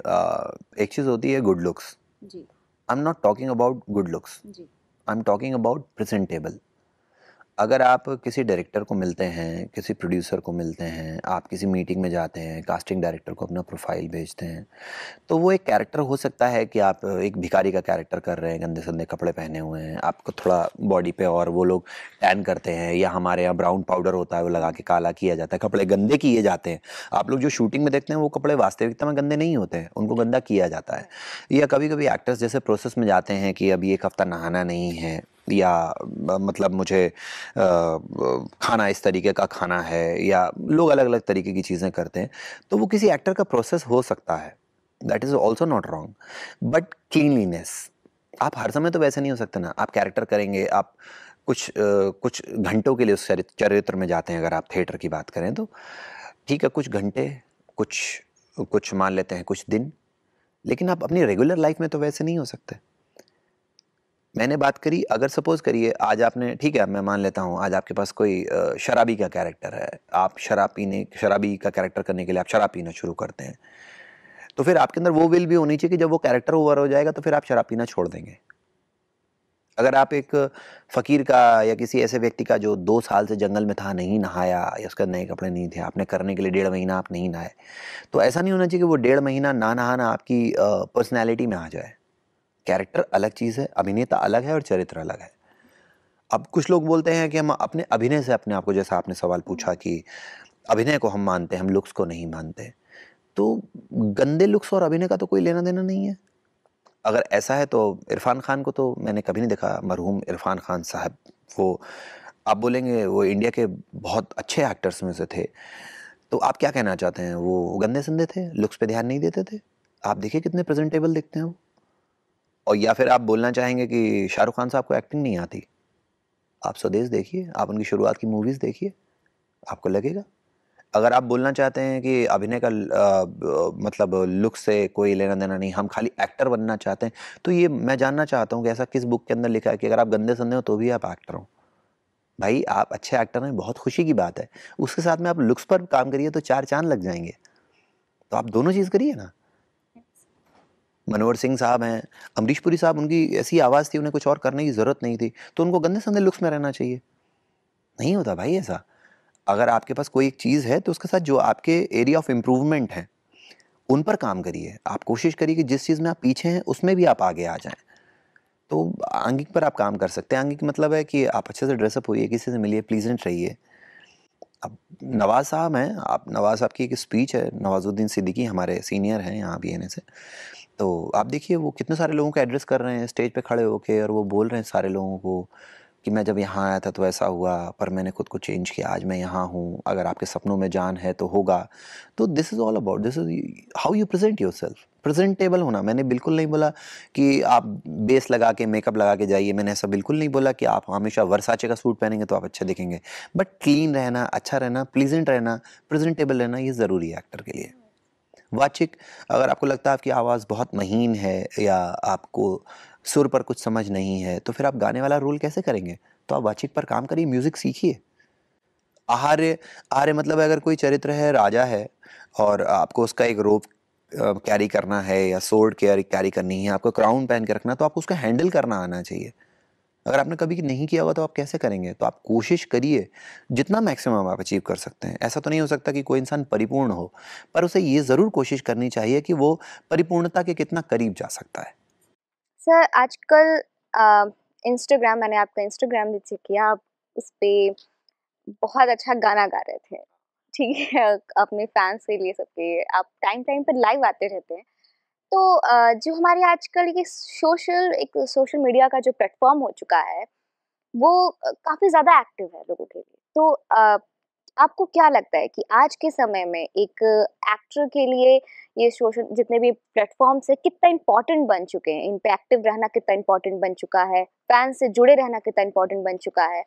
एक चीज़ होती है good looks ji I am not talking about good looks ji I am talking about presentable अगर आप किसी डायरेक्टर को मिलते हैं किसी प्रोड्यूसर को मिलते हैं आप किसी मीटिंग में जाते हैं कास्टिंग डायरेक्टर को अपना प्रोफाइल भेजते हैं तो वो एक कैरेक्टर हो सकता है कि आप एक भिखारी का कैरेक्टर कर रहे हैं गंदे संदे कपड़े पहने हुए हैं आपको थोड़ा बॉडी पे और वो लोग टैन करते हैं या हमारे यहाँ ब्राउन पाउडर होता है वो लगा के काला किया जाता है कपड़े गंदे किए जाते हैं आप लोग जो शूटिंग में देखते हैं वो कपड़े वास्तविकता में गंदे नहीं होते हैं उनको गंदा किया जाता है या कभी कभी एक्टर्स जैसे प्रोसेस में जाते हैं कि अभी एक हफ्ता नहाना नहीं है या मतलब मुझे खाना इस तरीके का खाना है या लोग अलग अलग तरीके की चीज़ें करते हैं तो वो किसी एक्टर का प्रोसेस हो सकता है that is also not wrong but cleanliness आप हर समय तो वैसे नहीं हो सकते ना आप कैरेक्टर करेंगे आप कुछ कुछ घंटों के लिए उस चरित्र में जाते हैं अगर आप थिएटर की बात करें तो ठीक है कुछ घंटे कुछ कुछ मान लेते हैं कुछ दिन लेकिन आप अपनी रेगुलर लाइफ में तो वैसे नहीं हो सकते मैंने बात करी अगर सपोज करिए आज आपने ठीक है मैं मान लेता हूँ आज आपके पास कोई शराबी का कैरेक्टर है आप शराब पीने शराबी का कैरेक्टर करने के लिए आप शराब पीना शुरू करते हैं तो फिर आपके अंदर वो विल भी होनी चाहिए कि जब वो कैरेक्टर ओवर हो जाएगा तो फिर आप शराब पीना छोड़ देंगे अगर आप एक फ़कीर का या किसी ऐसे व्यक्ति का जो दो साल से जंगल में था नहीं नहाया या उसका नए कपड़े नहीं थे आपने करने के लिए डेढ़ महीना आप नहीं नहाए तो ऐसा नहीं होना चाहिए कि वो डेढ़ महीना ना नहाना आपकी पर्सनैलिटी में आ जाए कैरेक्टर अलग चीज़ है अभिनेता अलग है और चरित्र अलग है अब कुछ लोग बोलते हैं कि हम अपने अभिनय से अपने आप को जैसा आपने सवाल पूछा कि अभिनय को हम मानते हैं हम लुक्स को नहीं मानते तो गंदे लुक्स और अभिनय का तो कोई लेना देना नहीं है अगर ऐसा है तो इरफान खान को तो मैंने कभी नहीं देखा मरहूम इरफान खान साहब वो आप बोलेंगे वो इंडिया के बहुत अच्छे एक्टर्स में से थे तो आप क्या कहना चाहते हैं वो गंदे संदे थे लुक्स पे ध्यान नहीं देते थे आप देखिए कितने प्रेजेंटेबल दिखते हैं वो और या फिर आप बोलना चाहेंगे कि शाहरुख खान साहब को एक्टिंग नहीं आती आप स्वदेश देखिए आप उनकी शुरुआत की मूवीज़ देखिए आपको लगेगा अगर आप बोलना चाहते हैं कि अभिनय का मतलब लुक से कोई लेना देना नहीं हम खाली एक्टर बनना चाहते हैं तो ये मैं जानना चाहता हूँ कि ऐसा किस बुक के अंदर लिखा है कि अगर आप गंदे संदे हो तो भी आप एक्टर हो भाई आप अच्छे एक्टर हैं बहुत खुशी की बात है उसके साथ में आप लुक्स पर काम करिए तो चार चांद लग जाएंगे तो आप दोनों चीज़ करिए ना मनोहर सिंह साहब हैं अमरीश पुरी साहब उनकी ऐसी आवाज़ थी उन्हें कुछ और करने की ज़रूरत नहीं थी तो उनको गंदे संदे लुक्स में रहना चाहिए नहीं होता भाई ऐसा अगर आपके पास कोई एक चीज़ है तो उसके साथ जो आपके एरिया ऑफ इम्प्रूवमेंट है उन पर काम करिए आप कोशिश करिए कि जिस चीज़ में आप पीछे हैं उसमें भी आप आगे आ जाएं तो आंगिक पर आप काम कर सकते हैं आंगिक मतलब है कि आप अच्छे से ड्रेसअप होइए किसी से मिलिए प्लीजेंट रहिए अब नवाज़ साहब हैं आप नवाज़ साहब की एक स्पीच है नवाजुद्दीन सिद्दीकी हमारे सीनियर हैं यहाँ बी एन से तो आप देखिए वो कितने सारे लोगों को एड्रेस कर रहे हैं स्टेज पे खड़े होके और वो बोल रहे हैं सारे लोगों को कि मैं जब यहाँ आया था तो ऐसा हुआ पर मैंने खुद को चेंज किया आज मैं यहाँ हूँ अगर आपके सपनों में जान है तो होगा तो this is all about this is how you present yourself presentable होना मैंने बिल्कुल नहीं बोला कि आप बेस लगा के मेकअप लगा के जाइए मैंने ऐसा बिल्कुल नहीं बोला कि आप हमेशा वर्साचे का सूट पहनेंगे तो आप अच्छे दिखेंगे बट क्लीन रहना अच्छा रहना प्लीजेंट रहना प्रेजेंटेबल रहना ये ज़रूरी है एक्टर के लिए वाचिक अगर आपको लगता है आपकी आवाज़ बहुत महीन है या आपको सुर पर कुछ समझ नहीं है तो फिर आप गाने वाला रोल कैसे करेंगे तो आप वाचिक पर काम करिए म्यूज़िक सीखिए आहार्य आर्य मतलब अगर कोई चरित्र है राजा है और आपको उसका एक रोप कैरी करना है या सोर्ड कैरी कैरी करनी है आपको क्राउन पहन के रखना तो आपको उसका हैंडल करना आना चाहिए अगर आपने कभी नहीं किया होगा तो आप कैसे करेंगे तो आप कोशिश करिए जितना मैक्सिमम आप अचीव कर सकते हैं ऐसा तो नहीं हो सकता कि कोई इंसान परिपूर्ण हो पर उसे ये ज़रूर कोशिश करनी चाहिए कि वो परिपूर्णता के कितना करीब जा सकता है सर आजकल इंस्टाग्राम मैंने आपका इंस्टाग्राम भी चेक किया आप उस पर बहुत अच्छा गाना गा रहे थे ठीक है अपने फैंस के लिए सबके आप टाइम टाइम पर लाइव आते रहते हैं तो जो हमारे आजकल ये सोशल एक सोशल मीडिया का जो प्लेटफॉर्म हो चुका है वो काफ़ी ज़्यादा एक्टिव है लोगों के लिए तो आपको क्या लगता है कि आज के समय में एक एक्टर के लिए ये सोशल जितने भी प्लेटफॉर्म्स है कितना इम्पोर्टेंट बन चुके हैं इन पे एक्टिव रहना कितना इम्पोर्टेंट बन चुका है फैन से जुड़े रहना कितना इम्पोर्टेंट बन चुका है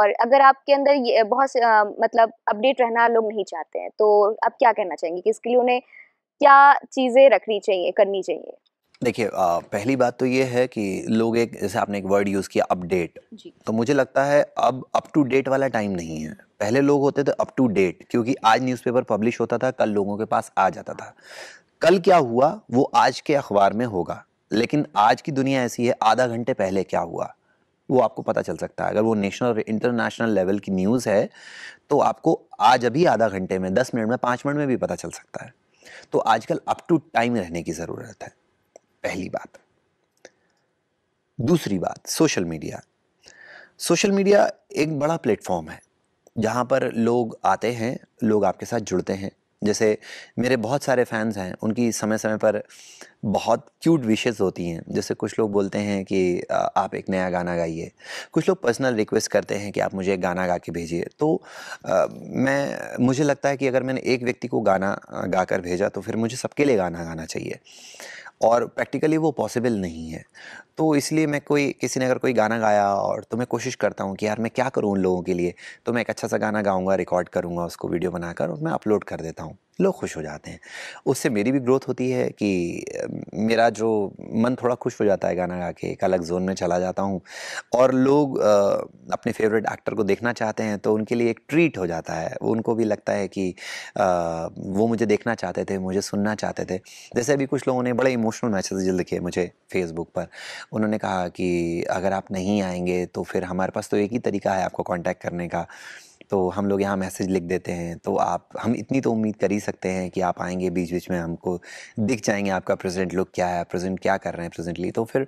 और अगर आपके अंदर ये बहुत आ, मतलब अपडेट रहना लोग नहीं चाहते हैं तो आप क्या कहना चाहेंगे कि इसके लिए उन्हें क्या चीजें रखनी चाहिए करनी चाहिए देखिए पहली बात तो ये है कि लोग एक जैसे आपने एक वर्ड यूज़ किया अपडेट तो मुझे लगता है अब अप टू डेट वाला टाइम नहीं है पहले लोग होते थे अप टू डेट क्योंकि आज न्यूज़पेपर पब्लिश होता था कल लोगों के पास आ जाता था कल क्या हुआ वो आज के अखबार में होगा लेकिन आज की दुनिया ऐसी है आधा घंटे पहले क्या हुआ वो आपको पता चल सकता है अगर वो नेशनल और इंटरनेशनल लेवल की न्यूज़ है तो आपको आज अभी आधा घंटे में दस मिनट में पाँच मिनट में भी पता चल सकता है तो आजकल अप टू टाइम रहने की ज़रूरत है पहली बात दूसरी बात सोशल मीडिया सोशल मीडिया एक बड़ा प्लेटफॉर्म है जहाँ पर लोग आते हैं लोग आपके साथ जुड़ते हैं जैसे मेरे बहुत सारे फैंस हैं उनकी समय समय पर बहुत क्यूट विशेज़ होती हैं जैसे कुछ लोग बोलते हैं कि आप एक नया गाना गाइए कुछ लोग पर्सनल रिक्वेस्ट करते हैं कि आप मुझे एक गाना गा के भेजिए तो आ, मैं मुझे लगता है कि अगर मैंने एक व्यक्ति को गाना गा कर भेजा तो फिर मुझे सबके लिए गाना गाना चाहिए और प्रैक्टिकली वो पॉसिबल नहीं है तो इसलिए मैं कोई किसी ने अगर कोई गाना गाया और तो मैं कोशिश करता हूँ कि यार मैं क्या करूँ उन लोगों के लिए तो मैं एक अच्छा सा गाना गाऊँगा रिकॉर्ड करूँगा उसको वीडियो बनाकर और मैं अपलोड कर देता हूँ लोग खुश हो जाते हैं उससे मेरी भी ग्रोथ होती है कि मेरा जो मन थोड़ा खुश हो जाता है गाना गा के एक अलग जोन में चला जाता हूँ और लोग अपने फेवरेट एक्टर को देखना चाहते हैं तो उनके लिए एक ट्रीट हो जाता है उनको भी लगता है कि वो मुझे देखना चाहते थे मुझे सुनना चाहते थे जैसे अभी कुछ लोगों ने बड़े इमोशनल मैसेज लिखे मुझे फेसबुक पर उन्होंने कहा कि अगर आप नहीं आएंगे तो फिर हमारे पास तो एक ही तरीका है आपको कॉन्टैक्ट करने का तो हम लोग यहाँ मैसेज लिख देते हैं तो आप हम इतनी तो उम्मीद कर ही सकते हैं कि आप आएंगे बीच बीच में हमको दिख जाएंगे आपका प्रेजेंट लुक क्या है प्रेजेंट क्या कर रहे हैं प्रेजेंटली तो फिर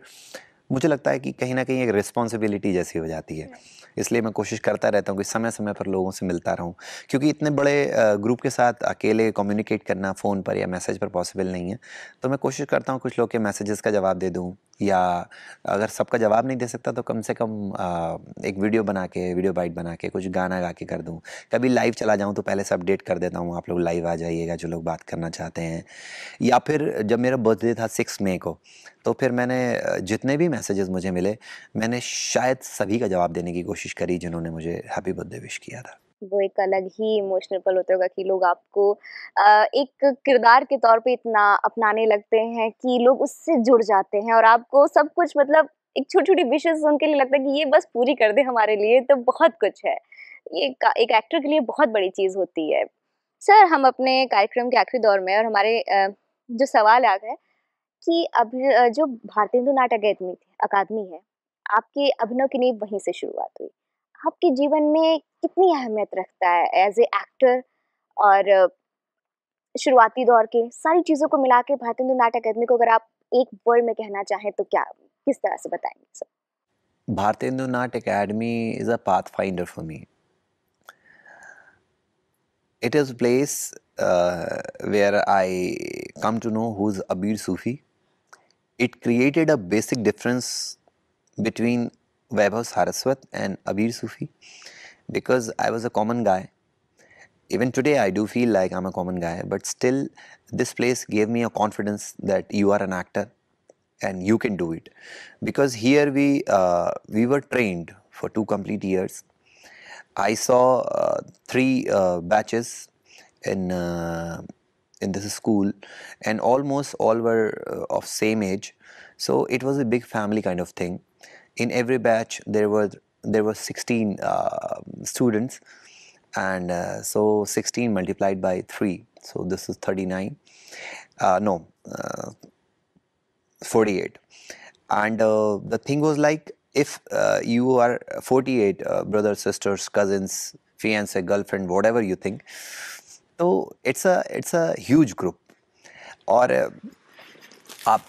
मुझे लगता है कि कहीं ना कहीं एक रिस्पॉन्सिबिलिटी जैसी हो जाती है इसलिए मैं कोशिश करता रहता हूँ कि समय समय पर लोगों से मिलता रहूँ क्योंकि इतने बड़े ग्रुप के साथ अकेले कम्युनिकेट करना फ़ोन पर या मैसेज पर पॉसिबल नहीं है तो मैं कोशिश करता हूँ कुछ लोग के मैसेजेस का जवाब दे दूँ या अगर सबका जवाब नहीं दे सकता तो कम से कम एक वीडियो बना के वीडियो बाइट बना के कुछ गाना गा के कर दूँ कभी लाइव चला जाऊँ तो पहले से अपडेट कर देता हूँ आप लोग लाइव आ जाइएगा जो लोग बात करना चाहते हैं या फिर जब मेरा बर्थडे था सिक्स मई को तो फिर मैंने जितने भी मैसेजेस मुझे मिले मैंने शायद सभी का जवाब देने की कोशिश करी जिन्होंने मुझे हैप्पी बर्थडे विश किया था वो एक अलग ही इमोशनल पल होता होगा कि लोग आपको एक किरदार के तौर पे इतना अपनाने लगते हैं कि लोग उससे जुड़ जाते हैं और आपको सब कुछ मतलब एक छोटी छोटी विशेष उनके लिए लगता है कि ये बस पूरी कर दे हमारे लिए तो बहुत कुछ है ये एक एक्टर के लिए बहुत बड़ी चीज़ होती है सर हम अपने कार्यक्रम के आखिरी दौर में और हमारे जो सवाल आ गए कि अभी जो भारतेंदु नाटक अकादमी अकादमी है आपके अभिनव की नींव वहीं से शुरुआत हुई आपके जीवन में कितनी अहमियत रखता है एज ए एक्टर और शुरुआती दौर के सारी चीज़ों को मिला के भारतेंदु नाटक अकादमी को अगर आप एक वर्ड में कहना चाहें तो क्या किस तरह से बताएंगे sir Bhartendu Natak Akademi is a path finder for me it is place where I come to know who know who's Abir it created a basic difference between Vaibhav Saraswat and Abir Sufi because I was a common guy. Even today, I do feel like I'm a common guy, but still, this place gave me a confidence that you are an actor and you can do it. Because here we uh, we were trained for two complete years. I saw uh, three uh, batches in uh, in this school and almost all were uh, of same age so it was a big family kind of thing in every batch there were there were 16 uh, students and uh, so 16 multiplied by 3 so this is 39 uh, no uh, 48 and uh, the thing was like if you are 48 brothers sisters cousins fiance girlfriend whatever you think तो it's a it's a huge group और आप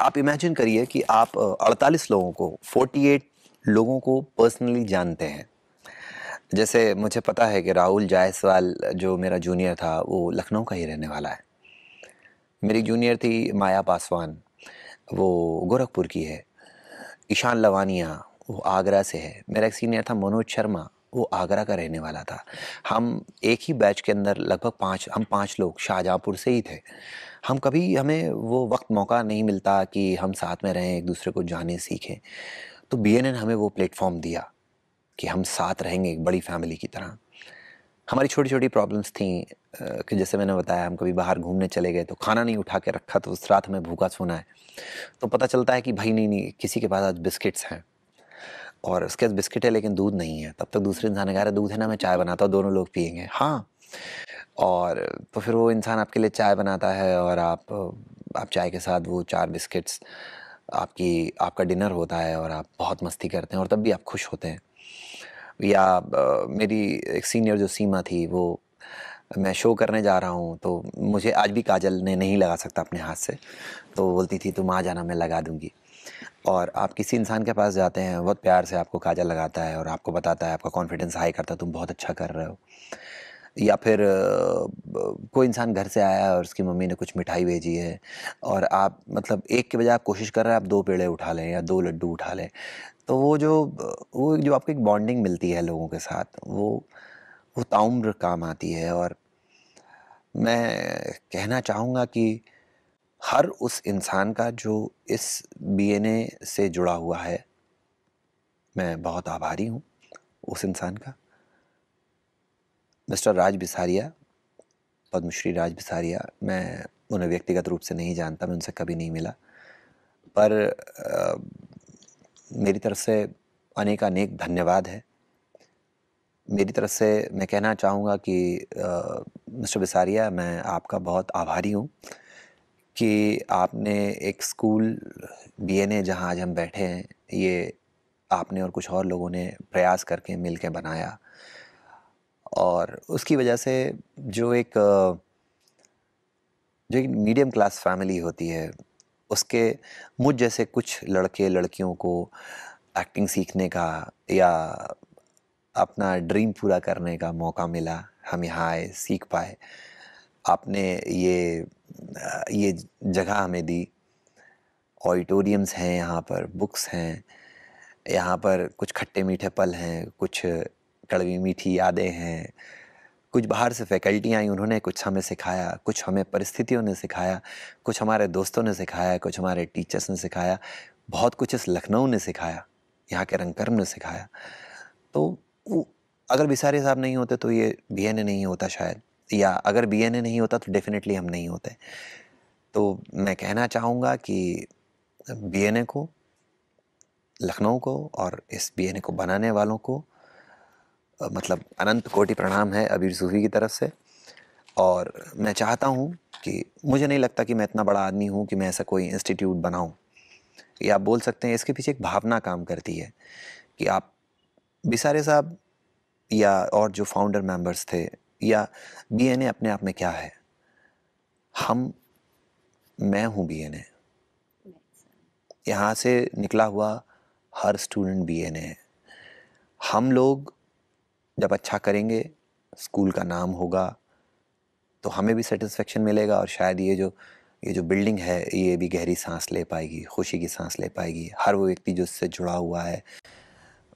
आप imagine करिए कि आप 48 लोगों को 48 लोगों को पर्सनली जानते हैं जैसे मुझे पता है कि राहुल जायसवाल जो मेरा जूनियर था वो लखनऊ का ही रहने वाला है मेरी जूनियर थी माया पासवान वो गोरखपुर की है ईशान लवानिया वो आगरा से है मेरा एक सीनियर था मनोज शर्मा वो आगरा का रहने वाला था हम एक ही बैच के अंदर लगभग पाँच हम पाँच लोग शाहजहाँपुर से ही थे हम कभी हमें वो वक्त मौका नहीं मिलता कि हम साथ में रहें एक दूसरे को जाने सीखें तो बी हमें वो प्लेटफॉर्म दिया कि हम साथ रहेंगे एक बड़ी फैमिली की तरह हमारी छोटी छोटी प्रॉब्लम्स थी कि जैसे मैंने बताया हम कभी बाहर घूमने चले गए तो खाना नहीं उठा के रखा तो उस रात हमें भूखा सोना है तो पता चलता है कि भाई नहीं नहीं किसी के पास आज बिस्किट्स हैं और उसके पास बिस्किट है लेकिन दूध नहीं है तब तक तो दूसरे इंसान कह रहा है दूध है ना मैं चाय बनाता हूँ दोनों लोग पियेंगे हाँ और तो फिर वो इंसान आपके लिए चाय बनाता है और आप आप चाय के साथ वो चार बिस्किट्स आपकी आपका डिनर होता है और आप बहुत मस्ती करते हैं और तब भी आप खुश होते हैं या मेरी एक सीनियर जो सीमा थी वो मैं शो करने जा रहा हूँ तो मुझे आज भी काजल ने नहीं लगा सकता अपने हाथ से तो बोलती थी तुम आ जाना मैं लगा दूँगी और आप किसी इंसान के पास जाते हैं बहुत प्यार से आपको काजल लगाता है और आपको बताता है आपका कॉन्फिडेंस हाई करता है तुम बहुत अच्छा कर रहे हो या फिर कोई इंसान घर से आया और उसकी मम्मी ने कुछ मिठाई भेजी है और आप मतलब एक के बजाय आप कोशिश कर रहे हैं आप दो पेड़े उठा लें या दो लड्डू उठा लें तो वो जो वो जो आपको एक बॉन्डिंग मिलती है लोगों के साथ वो वो ताउम्र काम आती है और मैं कहना चाहूँगा कि हर उस इंसान का जो इस बीएनए से जुड़ा हुआ है मैं बहुत आभारी हूँ उस इंसान का मिस्टर राज बिसारिया पद्मश्री राज बिसारिया मैं उन्हें व्यक्तिगत रूप से नहीं जानता मैं उनसे कभी नहीं मिला पर आ, मेरी तरफ से अनेक अनेक धन्यवाद है मेरी तरफ से मैं कहना चाहूँगा कि मिस्टर बिसारिया मैं आपका बहुत आभारी हूँ कि आपने एक स्कूल बी एन ए जहाँ आज हम बैठे हैं ये आपने और कुछ और लोगों ने प्रयास करके मिल के बनाया और उसकी वजह से जो एक जो एक मीडियम क्लास फैमिली होती है उसके मुझ जैसे कुछ लड़के लड़कियों को एक्टिंग सीखने का या अपना ड्रीम पूरा करने का मौका मिला हम यहाँ आए सीख पाए आपने ये ये जगह हमें दी ऑडिटोरियम्स हैं यहाँ पर बुक्स हैं यहाँ पर कुछ खट्टे मीठे पल हैं कुछ कड़वी मीठी यादें हैं कुछ बाहर से फैकल्टी आई उन्होंने कुछ हमें सिखाया कुछ हमें परिस्थितियों ने सिखाया कुछ हमारे दोस्तों ने सिखाया कुछ हमारे टीचर्स ने सिखाया बहुत कुछ इस लखनऊ ने सिखाया यहाँ के रंगकर्म ने सिखाया तो वो अगर विसारे साहब नहीं होते तो ये बी नहीं होता शायद या अगर बी नहीं होता तो डेफिनेटली हम नहीं होते तो मैं कहना चाहूँगा कि बी को लखनऊ को और इस बी को बनाने वालों को मतलब अनंत कोटि प्रणाम है अबीर सूफी की तरफ से और मैं चाहता हूँ कि मुझे नहीं लगता कि मैं इतना बड़ा आदमी हूँ कि मैं ऐसा कोई इंस्टीट्यूट बनाऊँ या आप बोल सकते हैं इसके पीछे एक भावना काम करती है कि आप बिसारे साहब या और जो फाउंडर मेंबर्स थे या बीएनए अपने आप में क्या है हम मैं हूँ बीएनए यहाँ से निकला हुआ हर स्टूडेंट बीएनए है हम लोग जब अच्छा करेंगे स्कूल का नाम होगा तो हमें भी सेटिस्फेक्शन मिलेगा और शायद ये जो ये जो बिल्डिंग है ये भी गहरी सांस ले पाएगी खुशी की सांस ले पाएगी हर वो व्यक्ति जो इससे जुड़ा हुआ है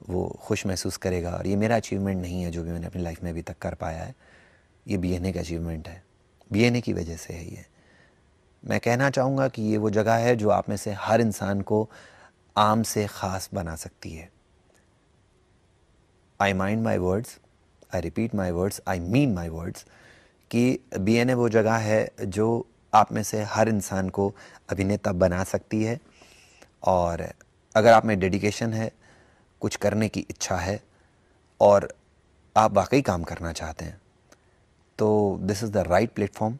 वो खुश महसूस करेगा और ये मेरा अचीवमेंट नहीं है जो भी मैंने अपनी लाइफ में अभी तक कर पाया है ये बी का अचीवमेंट है बी की वजह से है ये मैं कहना चाहूँगा कि ये वो जगह है जो आप में से हर इंसान को आम से ख़ास बना सकती है I mind my words I repeat my words I mean my words कि बी एन ए वो जगह है जो आप में से हर इंसान को अभिनेता बना सकती है और अगर आप में डेडिकेशन है कुछ करने की इच्छा है और आप वाकई काम करना चाहते हैं तो this is the right platform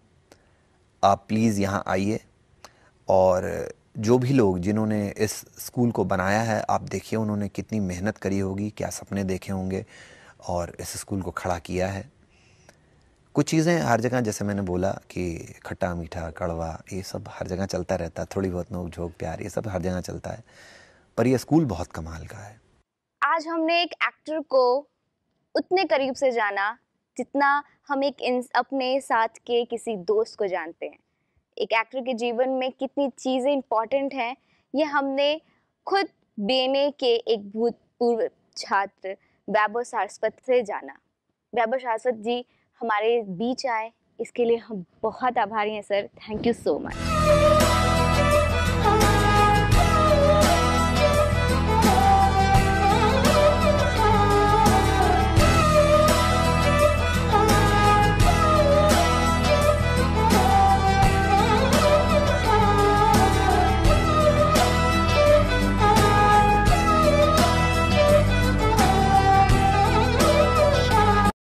आप प्लीज़ यहाँ आइए और जो भी लोग जिन्होंने इस स्कूल को बनाया है आप देखिए उन्होंने कितनी मेहनत करी होगी क्या सपने देखे होंगे और इस स्कूल को खड़ा किया है कुछ चीज़ें हर जगह जैसे मैंने बोला कि खट्टा मीठा कड़वा ये सब हर जगह चलता रहता है थोड़ी बहुत नोक झोंक प्यार ये सब हर जगह चलता है पर यह स्कूल बहुत कमाल का है आज हमने एक एक्टर को उतने करीब से जाना जितना हम एक अपने साथ के किसी दोस्त को जानते हैं एक एक्टर के जीवन में कितनी चीज़ें इम्पॉर्टेंट हैं ये हमने खुद बेने के एक भूतपूर्व छात्र वैभव सारस्वत से जाना वैभव सारस्वत जी हमारे बीच आए इसके लिए हम बहुत आभारी हैं sir thank you so much